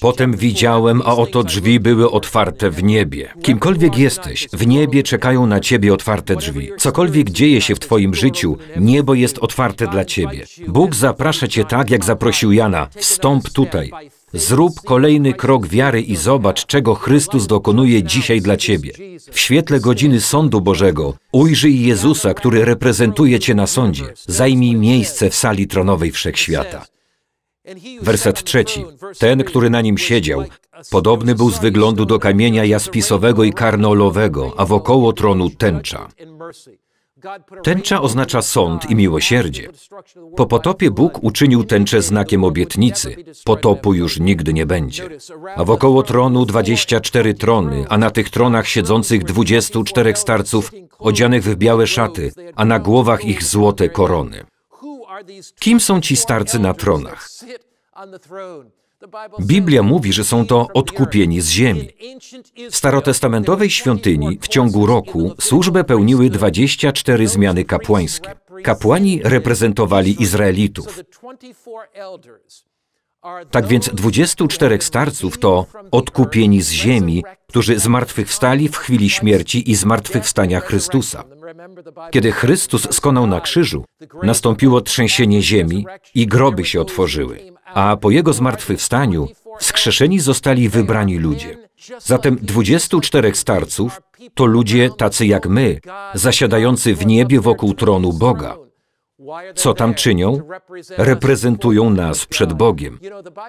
Potem widziałem, a oto drzwi były otwarte w niebie. Kimkolwiek jesteś, w niebie czekają na ciebie otwarte drzwi. Cokolwiek dzieje się w twoim życiu, niebo jest otwarte dla ciebie. Bóg zaprasza cię tak, jak zaprosił Jana. Wstąp tutaj. Zrób kolejny krok wiary i zobacz, czego Chrystus dokonuje dzisiaj dla Ciebie. W świetle godziny Sądu Bożego ujrzyj Jezusa, który reprezentuje Cię na sądzie. Zajmij miejsce w sali tronowej wszechświata. Werset trzeci. Ten, który na nim siedział, podobny był z wyglądu do kamienia jaspisowego i karnolowego, a wokoło tronu tęcza. Tęcza oznacza sąd i miłosierdzie. Po potopie Bóg uczynił tęczę znakiem obietnicy. Potopu już nigdy nie będzie. A wokoło tronu 24 trony, a na tych tronach siedzących 24 starców odzianych w białe szaty, a na głowach ich złote korony. Kim są ci starcy na tronach? Biblia mówi, że są to odkupieni z ziemi. W starotestamentowej świątyni w ciągu roku służbę pełniły 24 zmiany kapłańskie. Kapłani reprezentowali Izraelitów. Tak więc 24 starców to odkupieni z ziemi, którzy zmartwychwstali w chwili śmierci i zmartwychwstania Chrystusa. Kiedy Chrystus skonał na krzyżu, nastąpiło trzęsienie ziemi i groby się otworzyły a po jego zmartwychwstaniu wskrzeszeni zostali wybrani ludzie. Zatem 24 starców to ludzie tacy jak my, zasiadający w niebie wokół tronu Boga. Co tam czynią? Reprezentują nas przed Bogiem.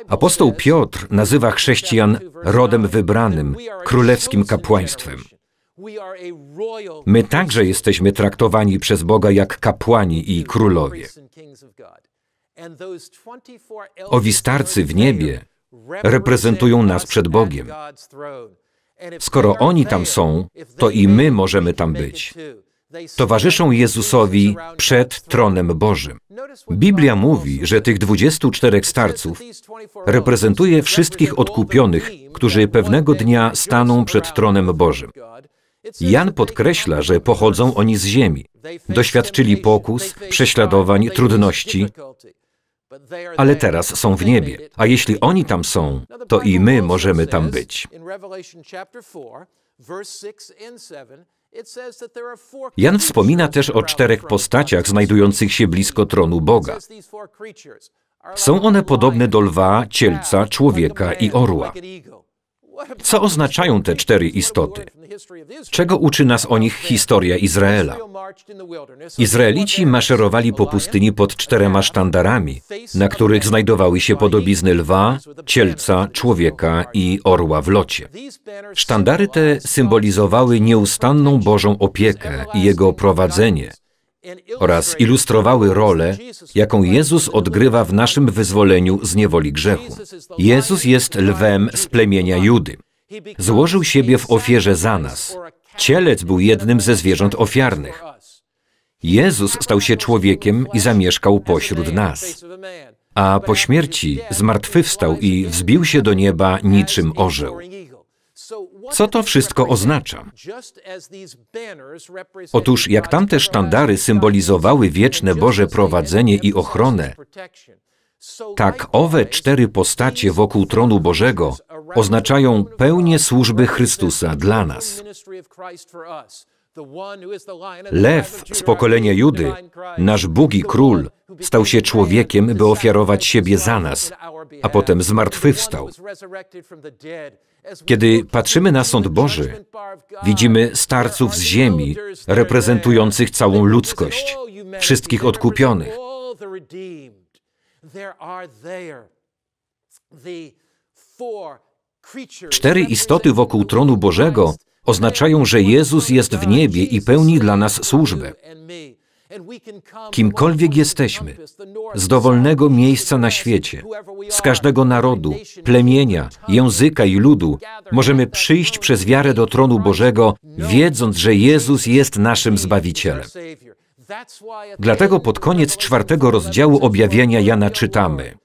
Apostoł Piotr nazywa chrześcijan rodem wybranym, królewskim kapłaństwem. My także jesteśmy traktowani przez Boga jak kapłani i królowie. Owi starcy w niebie reprezentują nas przed Bogiem. Skoro oni tam są, to i my możemy tam być. Towarzyszą Jezusowi przed tronem Bożym. Biblia mówi, że tych 24 starców reprezentuje wszystkich odkupionych, którzy pewnego dnia staną przed tronem Bożym. Jan podkreśla, że pochodzą oni z ziemi. Doświadczyli pokus, prześladowań, trudności, ale teraz są w niebie. A jeśli oni tam są, to i my możemy tam być. Jan wspomina też o czterech postaciach znajdujących się blisko tronu Boga. Są one podobne do lwa, cielca, człowieka i orła. Co oznaczają te cztery istoty? Czego uczy nas o nich historia Izraela? Izraelici maszerowali po pustyni pod czterema sztandarami, na których znajdowały się podobizny lwa, cielca, człowieka i orła w locie. Sztandary te symbolizowały nieustanną Bożą opiekę i Jego prowadzenie, oraz ilustrowały rolę, jaką Jezus odgrywa w naszym wyzwoleniu z niewoli grzechu. Jezus jest lwem z plemienia Judy. Złożył siebie w ofierze za nas. Cielec był jednym ze zwierząt ofiarnych. Jezus stał się człowiekiem i zamieszkał pośród nas. A po śmierci zmartwychwstał i wzbił się do nieba niczym orzeł. Co to wszystko oznacza? Otóż, jak tamte sztandary symbolizowały wieczne Boże prowadzenie i ochronę, tak owe cztery postacie wokół tronu Bożego oznaczają pełnię służby Chrystusa dla nas. Lew z pokolenia Judy, nasz Bóg i Król, stał się człowiekiem, by ofiarować siebie za nas, a potem zmartwychwstał. Kiedy patrzymy na sąd Boży, widzimy starców z ziemi, reprezentujących całą ludzkość, wszystkich odkupionych. Cztery istoty wokół tronu Bożego oznaczają, że Jezus jest w niebie i pełni dla nas służbę. Kimkolwiek jesteśmy, z dowolnego miejsca na świecie, z każdego narodu, plemienia, języka i ludu, możemy przyjść przez wiarę do tronu Bożego, wiedząc, że Jezus jest naszym Zbawicielem. Dlatego pod koniec czwartego rozdziału objawienia Jana czytamy –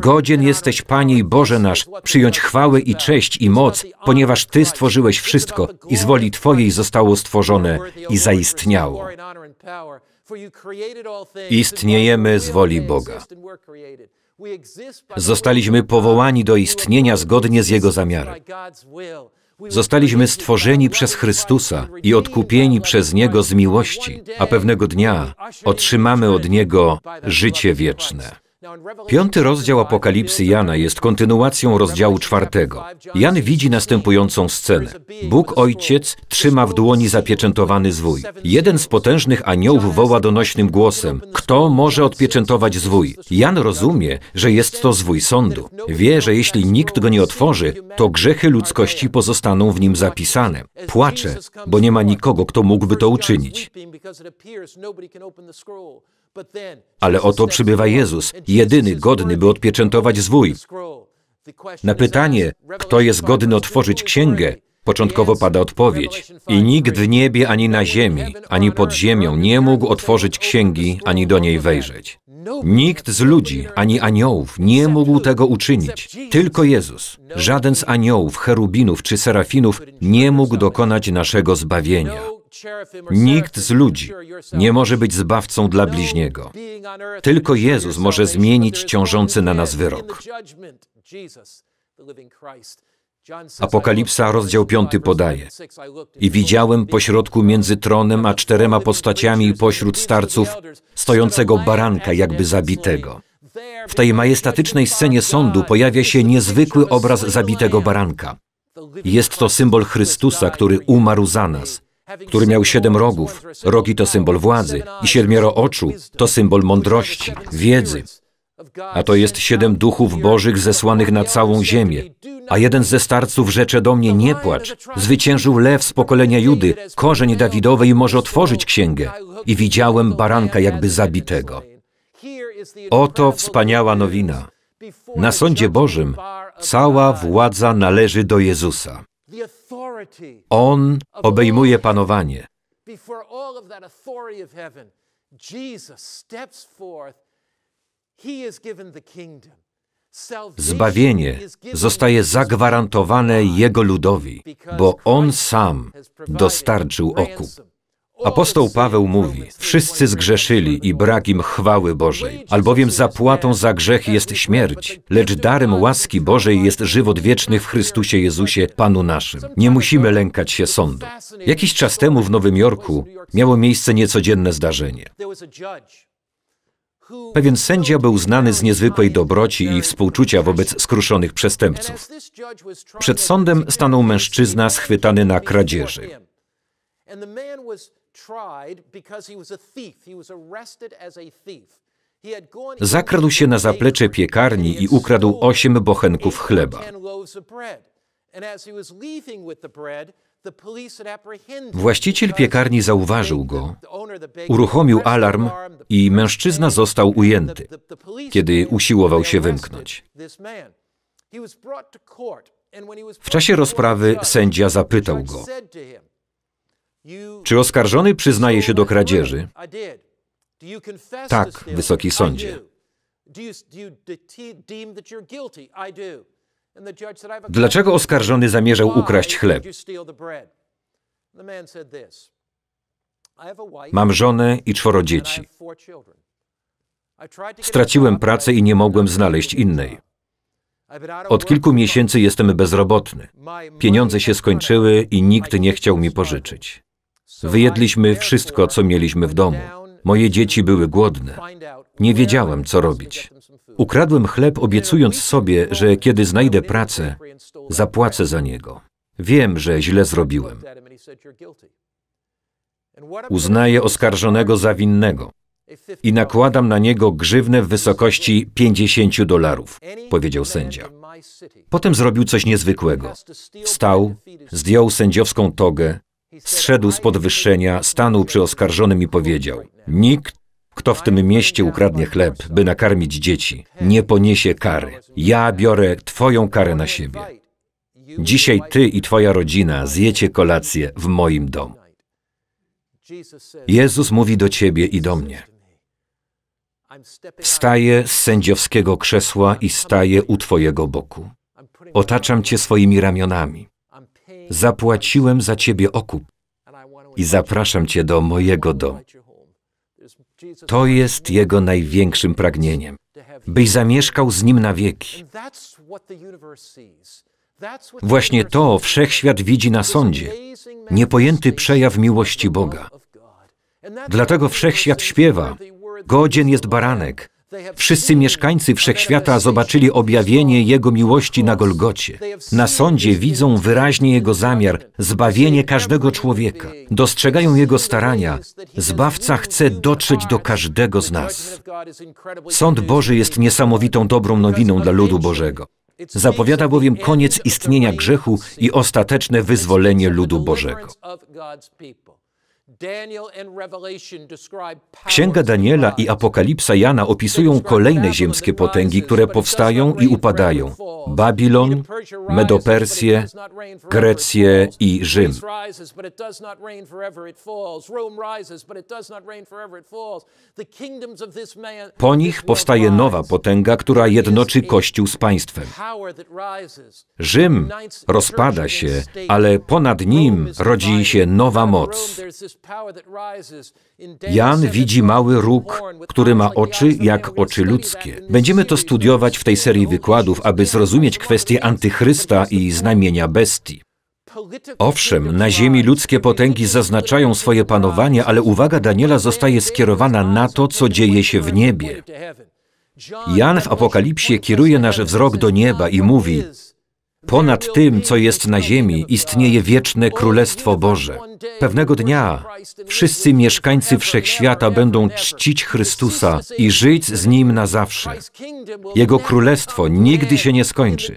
Godzien jesteś, Panie i Boże nasz, przyjąć chwałę i cześć i moc, ponieważ Ty stworzyłeś wszystko i z woli Twojej zostało stworzone i zaistniało. Istniejemy z woli Boga. Zostaliśmy powołani do istnienia zgodnie z Jego zamiarem. Zostaliśmy stworzeni przez Chrystusa i odkupieni przez Niego z miłości, a pewnego dnia otrzymamy od Niego życie wieczne. Piąty rozdział Apokalipsy Jana jest kontynuacją rozdziału czwartego. Jan widzi następującą scenę. Bóg Ojciec trzyma w dłoni zapieczętowany zwój. Jeden z potężnych aniołów woła donośnym głosem: Kto może odpieczętować zwój? Jan rozumie, że jest to zwój sądu. Wie, że jeśli nikt go nie otworzy, to grzechy ludzkości pozostaną w nim zapisane. Płacze, bo nie ma nikogo, kto mógłby to uczynić. Ale oto przybywa Jezus, jedyny godny, by odpieczętować zwój. Na pytanie, kto jest godny otworzyć księgę, początkowo pada odpowiedź. I nikt w niebie ani na ziemi, ani pod ziemią nie mógł otworzyć księgi, ani do niej wejrzeć. Nikt z ludzi, ani aniołów nie mógł tego uczynić. Tylko Jezus. Żaden z aniołów, cherubinów czy serafinów nie mógł dokonać naszego zbawienia. Nikt z ludzi nie może być zbawcą dla bliźniego. Tylko Jezus może zmienić ciążący na nas wyrok. Apokalipsa, rozdział 5 podaje. I widziałem pośrodku między tronem a czterema postaciami i pośród starców stojącego baranka jakby zabitego. W tej majestatycznej scenie sądu pojawia się niezwykły obraz zabitego baranka. Jest to symbol Chrystusa, który umarł za nas który miał siedem rogów. Rogi to symbol władzy i siedmioro oczu to symbol mądrości, wiedzy. A to jest siedem duchów bożych zesłanych na całą ziemię. A jeden ze starców rzecze do mnie, nie płacz. Zwyciężył lew z pokolenia Judy, korzeń Dawidowej, i może otworzyć księgę. I widziałem baranka jakby zabitego. Oto wspaniała nowina. Na sądzie Bożym cała władza należy do Jezusa. On obejmuje panowanie. Zbawienie zostaje zagwarantowane Jego ludowi, bo On sam dostarczył okup. Apostoł Paweł mówi: Wszyscy zgrzeszyli i brak im chwały Bożej, albowiem zapłatą za grzech jest śmierć, lecz darem łaski Bożej jest żywot wieczny w Chrystusie Jezusie, Panu naszym. Nie musimy lękać się sądu. Jakiś czas temu w Nowym Jorku miało miejsce niecodzienne zdarzenie. Pewien sędzia był znany z niezwykłej dobroci i współczucia wobec skruszonych przestępców. Przed sądem stanął mężczyzna schwytany na kradzieży. Zakradł się na zaplecze piekarni i ukradł osiem bochenków chleba. Właściciel piekarni zauważył go, uruchomił alarm i mężczyzna został ujęty, kiedy usiłował się wymknąć. W czasie rozprawy sędzia zapytał go: czy oskarżony przyznaje się do kradzieży? Tak, wysoki sądzie. Dlaczego oskarżony zamierzał ukraść chleb? Mam żonę i czworo dzieci. Straciłem pracę i nie mogłem znaleźć innej. Od kilku miesięcy jestem bezrobotny. Pieniądze się skończyły i nikt nie chciał mi pożyczyć. Wyjedliśmy wszystko, co mieliśmy w domu. Moje dzieci były głodne. Nie wiedziałem, co robić. Ukradłem chleb, obiecując sobie, że kiedy znajdę pracę, zapłacę za niego. Wiem, że źle zrobiłem. Uznaję oskarżonego za winnego i nakładam na niego grzywnę w wysokości 50 dolarów, powiedział sędzia. Potem zrobił coś niezwykłego. Wstał, zdjął sędziowską togę, Zszedł z podwyższenia, stanął przy oskarżonym i powiedział: Nikt, kto w tym mieście ukradnie chleb, by nakarmić dzieci, nie poniesie kary. Ja biorę Twoją karę na siebie. Dzisiaj Ty i Twoja rodzina zjecie kolację w moim domu. Jezus mówi do Ciebie i do mnie. Wstaję z sędziowskiego krzesła i staję u Twojego boku. Otaczam Cię swoimi ramionami. Zapłaciłem za ciebie okup i zapraszam cię do mojego domu. To jest jego największym pragnieniem, byś zamieszkał z nim na wieki. Właśnie to wszechświat widzi na sądzie, niepojęty przejaw miłości Boga. Dlatego wszechświat śpiewa: Godzien jest baranek, Wszyscy mieszkańcy wszechświata zobaczyli objawienie Jego miłości na Golgocie. Na sądzie widzą wyraźnie Jego zamiar, zbawienie każdego człowieka. Dostrzegają Jego starania. Zbawca chce dotrzeć do każdego z nas. Sąd Boży jest niesamowitą dobrą nowiną dla ludu Bożego. Zapowiada bowiem koniec istnienia grzechu i ostateczne wyzwolenie ludu Bożego. Księga Daniela i Apokalipsa Jana opisują kolejne ziemskie potęgi, które powstają i upadają: Babilon, Medopersję, Grecję i Rzym. Po nich powstaje nowa potęga, która jednoczy Kościół z państwem. Rzym rozpada się, ale ponad nim rodzi się nowa moc. Jan widzi mały róg, który ma oczy jak oczy ludzkie. Będziemy to studiować w tej serii wykładów, aby zrozumieć kwestię antychrysta i znamienia bestii. Owszem, na ziemi ludzkie potęgi zaznaczają swoje panowanie, ale uwaga Daniela zostaje skierowana na to, co dzieje się w niebie. Jan w Apokalipsie kieruje nasz wzrok do nieba i mówi: Ponad tym, co jest na ziemi, istnieje wieczne Królestwo Boże. Pewnego dnia wszyscy mieszkańcy wszechświata będą czcić Chrystusa i żyć z Nim na zawsze. Jego Królestwo nigdy się nie skończy.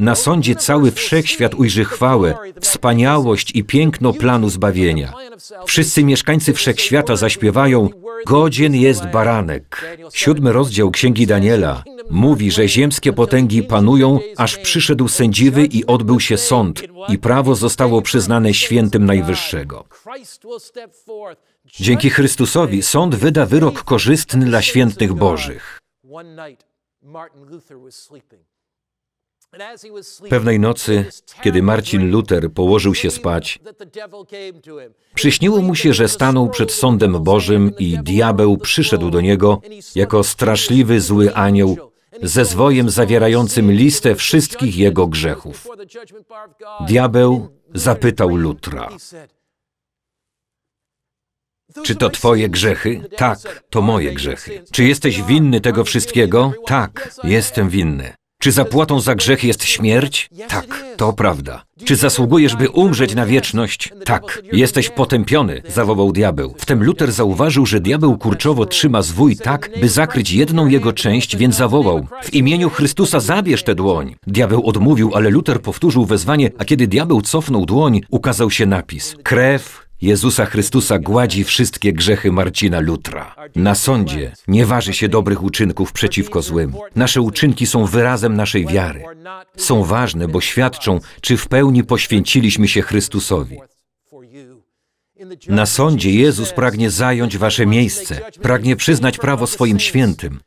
Na sądzie cały wszechświat ujrzy chwałę, wspaniałość i piękno planu zbawienia. Wszyscy mieszkańcy wszechświata zaśpiewają Godzien jest baranek. Siódmy rozdział Księgi Daniela Mówi, że ziemskie potęgi panują, aż przyszedł sędziwy i odbył się sąd, i prawo zostało przyznane świętym Najwyższego. Dzięki Chrystusowi sąd wyda wyrok korzystny dla świętych Bożych. Pewnej nocy, kiedy Marcin Luther położył się spać, przyśniło mu się, że stanął przed sądem Bożym i diabeł przyszedł do niego jako straszliwy zły anioł ze zwojem zawierającym listę wszystkich jego grzechów. Diabeł zapytał Lutra. Czy to twoje grzechy? Tak, to moje grzechy. Czy jesteś winny tego wszystkiego? Tak, jestem winny. Czy zapłatą za grzech jest śmierć? Tak, to prawda. Czy zasługujesz, by umrzeć na wieczność? Tak. Jesteś potępiony, zawołał diabeł. Wtem Luther zauważył, że diabeł kurczowo trzyma zwój tak, by zakryć jedną jego część, więc zawołał: W imieniu Chrystusa zabierz tę dłoń. Diabeł odmówił, ale Luther powtórzył wezwanie, a kiedy diabeł cofnął dłoń, ukazał się napis: Krew Jezusa Chrystusa gładzi wszystkie grzechy Marcina Lutra. Na sądzie nie waży się dobrych uczynków przeciwko złym. Nasze uczynki są wyrazem naszej wiary. Są ważne, bo świadczą, czy w pełni poświęciliśmy się Chrystusowi. Na sądzie Jezus pragnie zająć wasze miejsce, pragnie przyznać prawo swoim świętym.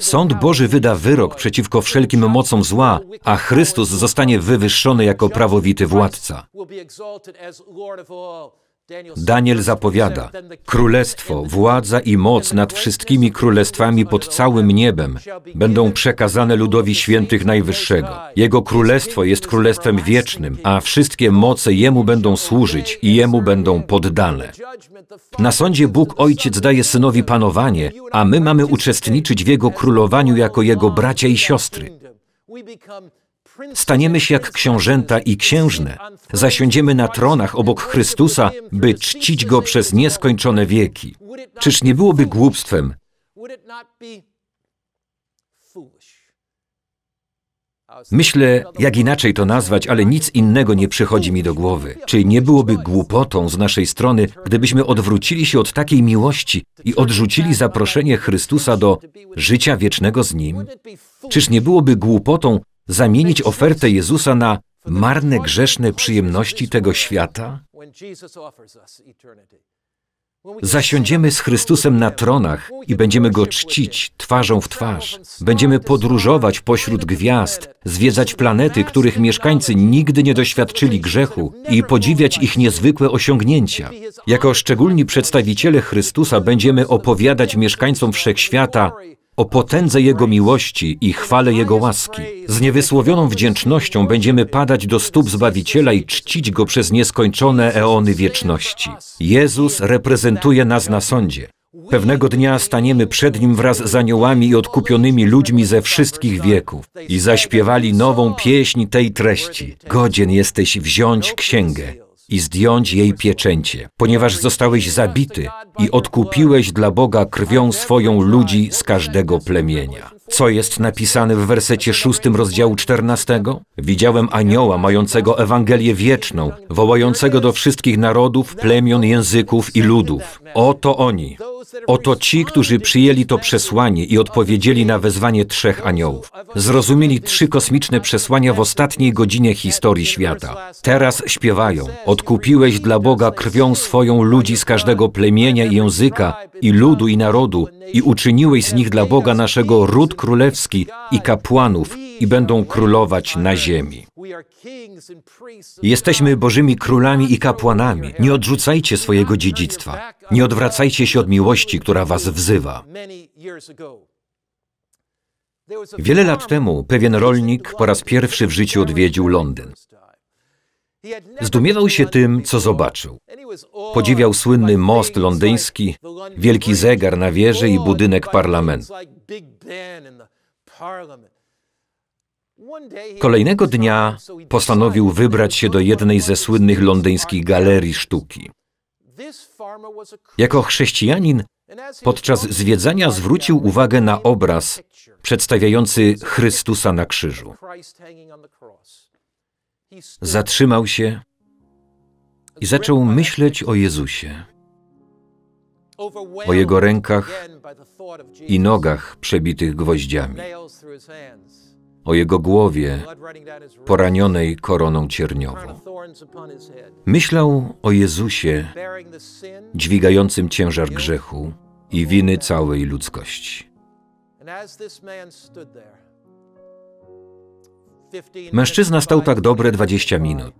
Sąd Boży wyda wyrok przeciwko wszelkim mocom zła, a Chrystus zostanie wywyższony jako prawowity władca. Daniel zapowiada: Królestwo, władza i moc nad wszystkimi królestwami pod całym niebem będą przekazane ludowi świętych Najwyższego. Jego królestwo jest królestwem wiecznym, a wszystkie moce jemu będą służyć i jemu będą poddane. Na sądzie Bóg Ojciec daje synowi panowanie, a my mamy uczestniczyć w jego królowaniu jako jego bracia i siostry. Staniemy się jak książęta i księżne. Zasiądziemy na tronach obok Chrystusa, by czcić Go przez nieskończone wieki. Czyż nie byłoby głupstwem? Myślę, jak inaczej to nazwać, ale nic innego nie przychodzi mi do głowy. Czy nie byłoby głupotą z naszej strony, gdybyśmy odwrócili się od takiej miłości i odrzucili zaproszenie Chrystusa do życia wiecznego z Nim? Czyż nie byłoby głupotą zamienić ofertę Jezusa na marne grzeszne przyjemności tego świata? Zasiądziemy z Chrystusem na tronach i będziemy Go czcić twarzą w twarz. Będziemy podróżować pośród gwiazd, zwiedzać planety, których mieszkańcy nigdy nie doświadczyli grzechu i podziwiać ich niezwykłe osiągnięcia. Jako szczególni przedstawiciele Chrystusa będziemy opowiadać mieszkańcom wszechświata o potędze Jego miłości i chwale Jego łaski. Z niewysłowioną wdzięcznością będziemy padać do stóp Zbawiciela i czcić Go przez nieskończone eony wieczności. Jezus reprezentuje nas na sądzie. Pewnego dnia staniemy przed Nim wraz z aniołami i odkupionymi ludźmi ze wszystkich wieków i zaśpiewali nową pieśń tej treści. Godzien jesteś wziąć księgę i zdjąć jej pieczęcie, ponieważ zostałeś zabity i odkupiłeś dla Boga krwią swoją ludzi z każdego plemienia. Co jest napisane w wersecie 6 rozdziału 14? Widziałem anioła mającego Ewangelię wieczną, wołającego do wszystkich narodów, plemion, języków i ludów. Oto oni. Oto ci, którzy przyjęli to przesłanie i odpowiedzieli na wezwanie trzech aniołów. Zrozumieli trzy kosmiczne przesłania w ostatniej godzinie historii świata. Teraz śpiewają: Odkupiłeś dla Boga krwią swoją ludzi z każdego plemienia i języka, i ludu i narodu, i uczyniłeś z nich dla Boga naszego ród królewski i kapłanów i będą królować na ziemi. Jesteśmy Bożymi królami i kapłanami. Nie odrzucajcie swojego dziedzictwa. Nie odwracajcie się od miłości, która was wzywa. Wiele lat temu pewien rolnik po raz pierwszy w życiu odwiedził Londyn. Zdumiewał się tym, co zobaczył. Podziwiał słynny most londyński, wielki zegar na wieży i budynek parlamentu. Kolejnego dnia postanowił wybrać się do jednej ze słynnych londyńskich galerii sztuki. Jako chrześcijanin podczas zwiedzania zwrócił uwagę na obraz przedstawiający Chrystusa na krzyżu. Zatrzymał się i zaczął myśleć o Jezusie, o jego rękach i nogach przebitych gwoździami, o jego głowie poranionej koroną cierniową. Myślał o Jezusie dźwigającym ciężar grzechu i winy całej ludzkości. Mężczyzna stał tak dobre 20 minut.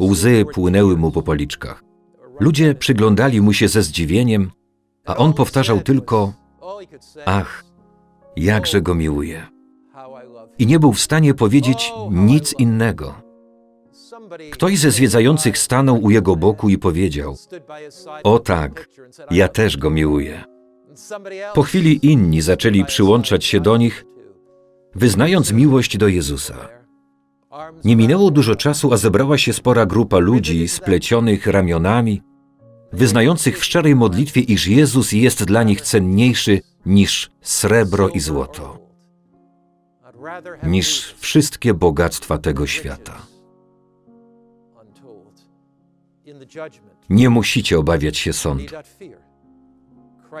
Łzy płynęły mu po policzkach. Ludzie przyglądali mu się ze zdziwieniem, a on powtarzał tylko: Ach, jakże go miłuję”. I nie był w stanie powiedzieć nic innego. Ktoś ze zwiedzających stanął u jego boku i powiedział: O tak, ja też go miłuję. Po chwili inni zaczęli przyłączać się do nich wyznając miłość do Jezusa. Nie minęło dużo czasu, a zebrała się spora grupa ludzi splecionych ramionami, wyznających w szczerej modlitwie, iż Jezus jest dla nich cenniejszy niż srebro i złoto, niż wszystkie bogactwa tego świata. Nie musicie obawiać się sądu.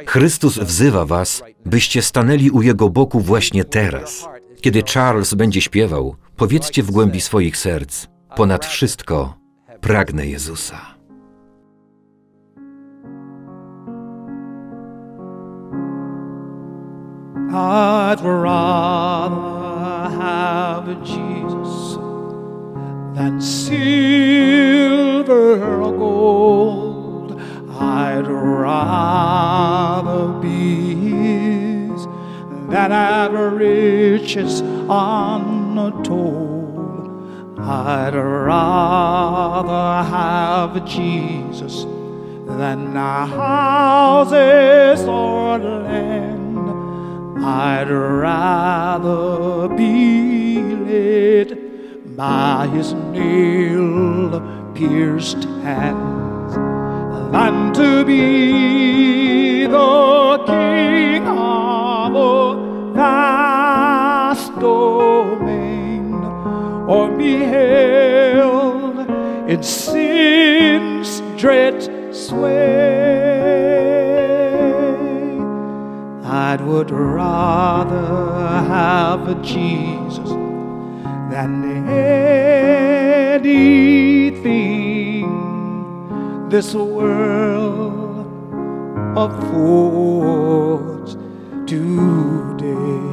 Chrystus wzywa was, byście stanęli u Jego boku właśnie teraz, kiedy Charles będzie śpiewał, powiedzcie w głębi swoich serc: Ponad wszystko pragnę Jezusa. I'd rather have Jesus than silver or gold. I'd rather be that i riches untold. I'd rather have Jesus than houses or land. I'd rather be led by his nail pierced hands than to be winds dread sway. I would rather have a Jesus than anything this world affords today.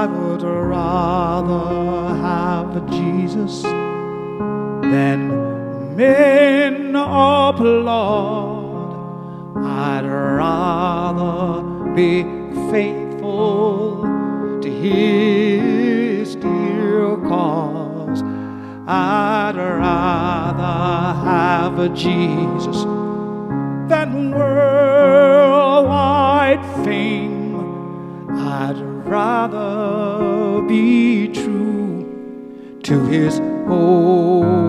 I would rather have Jesus that men applaud. I'd rather be faithful to His dear cause. I'd rather have a Jesus than worldwide fame. I'd rather be true to His own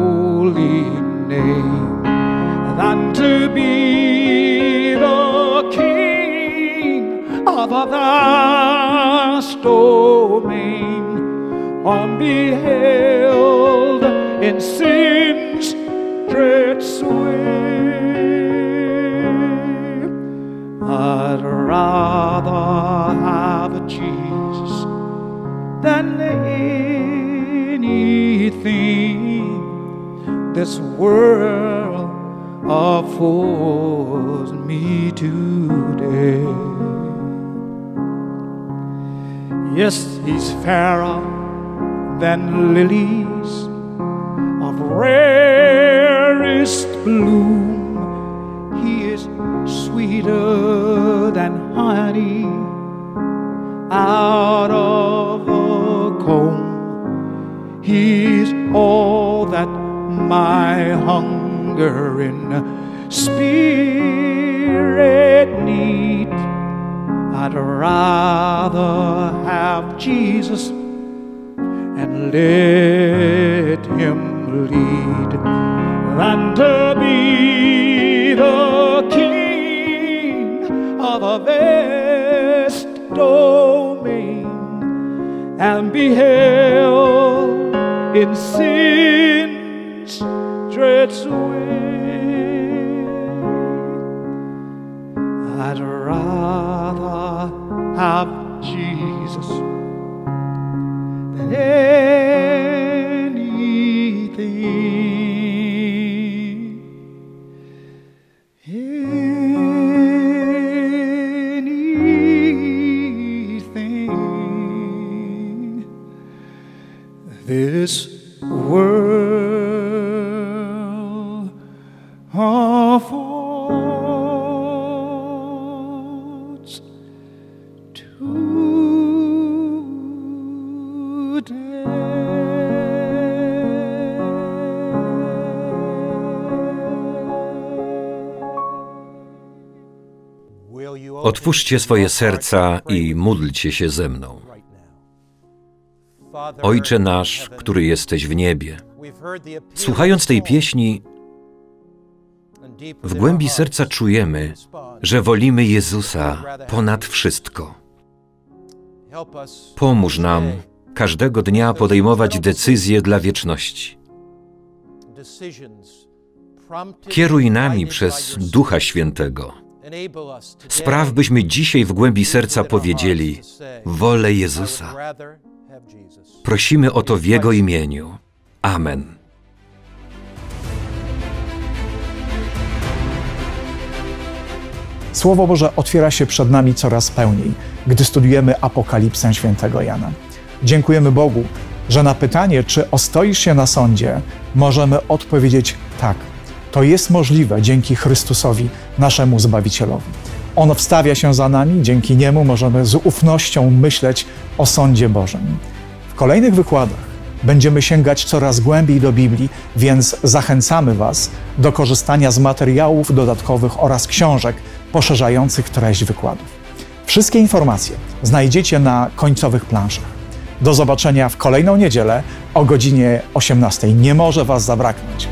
than to be the king of a vast domain, unbeheld in sin's dread sway. I'd rather this world affords me today. Yes, he's fairer than lilies of rarest bloom. He is sweeter than honey out my hunger in spirit need. I'd rather have Jesus and let him lead than to be the king of a vast domain and be held in sin its way. I'd rather have Jesus than Otwórzcie swoje serca i módlcie się ze mną. Ojcze nasz, który jesteś w niebie. Słuchając tej pieśni, w głębi serca czujemy, że wolimy Jezusa ponad wszystko. Pomóż nam każdego dnia podejmować decyzje dla wieczności. Kieruj nami przez Ducha Świętego Spraw, byśmy dzisiaj w głębi serca powiedzieli: Wolę Jezusa. Prosimy o to w Jego imieniu. Amen. Słowo Boże otwiera się przed nami coraz pełniej, gdy studiujemy Apokalipsę świętego Jana. Dziękujemy Bogu, że na pytanie, czy ostoisz się na sądzie, możemy odpowiedzieć tak – to jest możliwe dzięki Chrystusowi, naszemu Zbawicielowi. On wstawia się za nami, dzięki niemu możemy z ufnością myśleć o sądzie Bożym. W kolejnych wykładach będziemy sięgać coraz głębiej do Biblii, więc zachęcamy Was do korzystania z materiałów dodatkowych oraz książek poszerzających treść wykładów. Wszystkie informacje znajdziecie na końcowych planszach. Do zobaczenia w kolejną niedzielę o godzinie 18. Nie może Was zabraknąć.